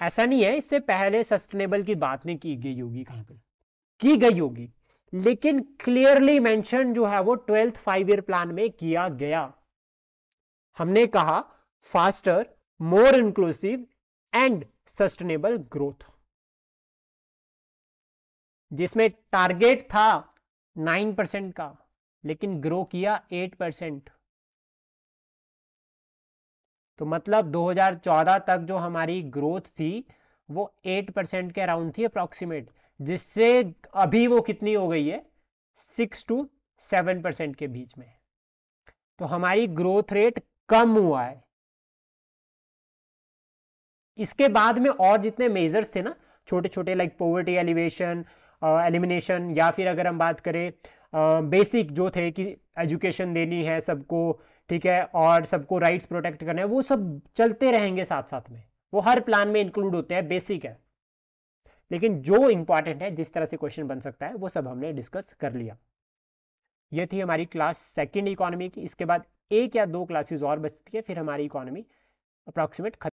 ऐसा नहीं है इससे पहले सस्टेनेबल की बात नहीं की गई होगी कहां पर की गई होगी लेकिन क्लियरली मेंशन जो है वो ट्वेल्थ फाइव ईयर प्लान में किया गया हमने कहा faster more inclusive and sustainable growth जिसमें टारगेट था 9 परसेंट का लेकिन ग्रो किया 8 परसेंट तो मतलब 2014 तक जो हमारी ग्रोथ थी वो 8 परसेंट के अराउंड थी अप्रोक्सीमेट जिससे अभी वो कितनी हो गई है 6 टू 7 परसेंट के बीच में तो हमारी ग्रोथ रेट कम हुआ है इसके बाद में और जितने मेजर्स थे ना छोटे छोटे लाइक पोवर्टी एलिवेशन एलिमिनेशन या फिर अगर हम बात करें बेसिक जो थे कि एजुकेशन देनी है सबको ठीक है और सबको राइट्स प्रोटेक्ट करना है वो सब चलते रहेंगे साथ साथ में वो हर प्लान में इंक्लूड होते हैं बेसिक है लेकिन जो इंपॉर्टेंट है जिस तरह से क्वेश्चन बन सकता है वो सब हमने डिस्कस कर लिया ये थी हमारी क्लास सेकेंड इकोनॉमी की इसके बाद एक या दो क्लासेज और बचती है फिर हमारी इकोनॉमी अप्रॉक्सीमेट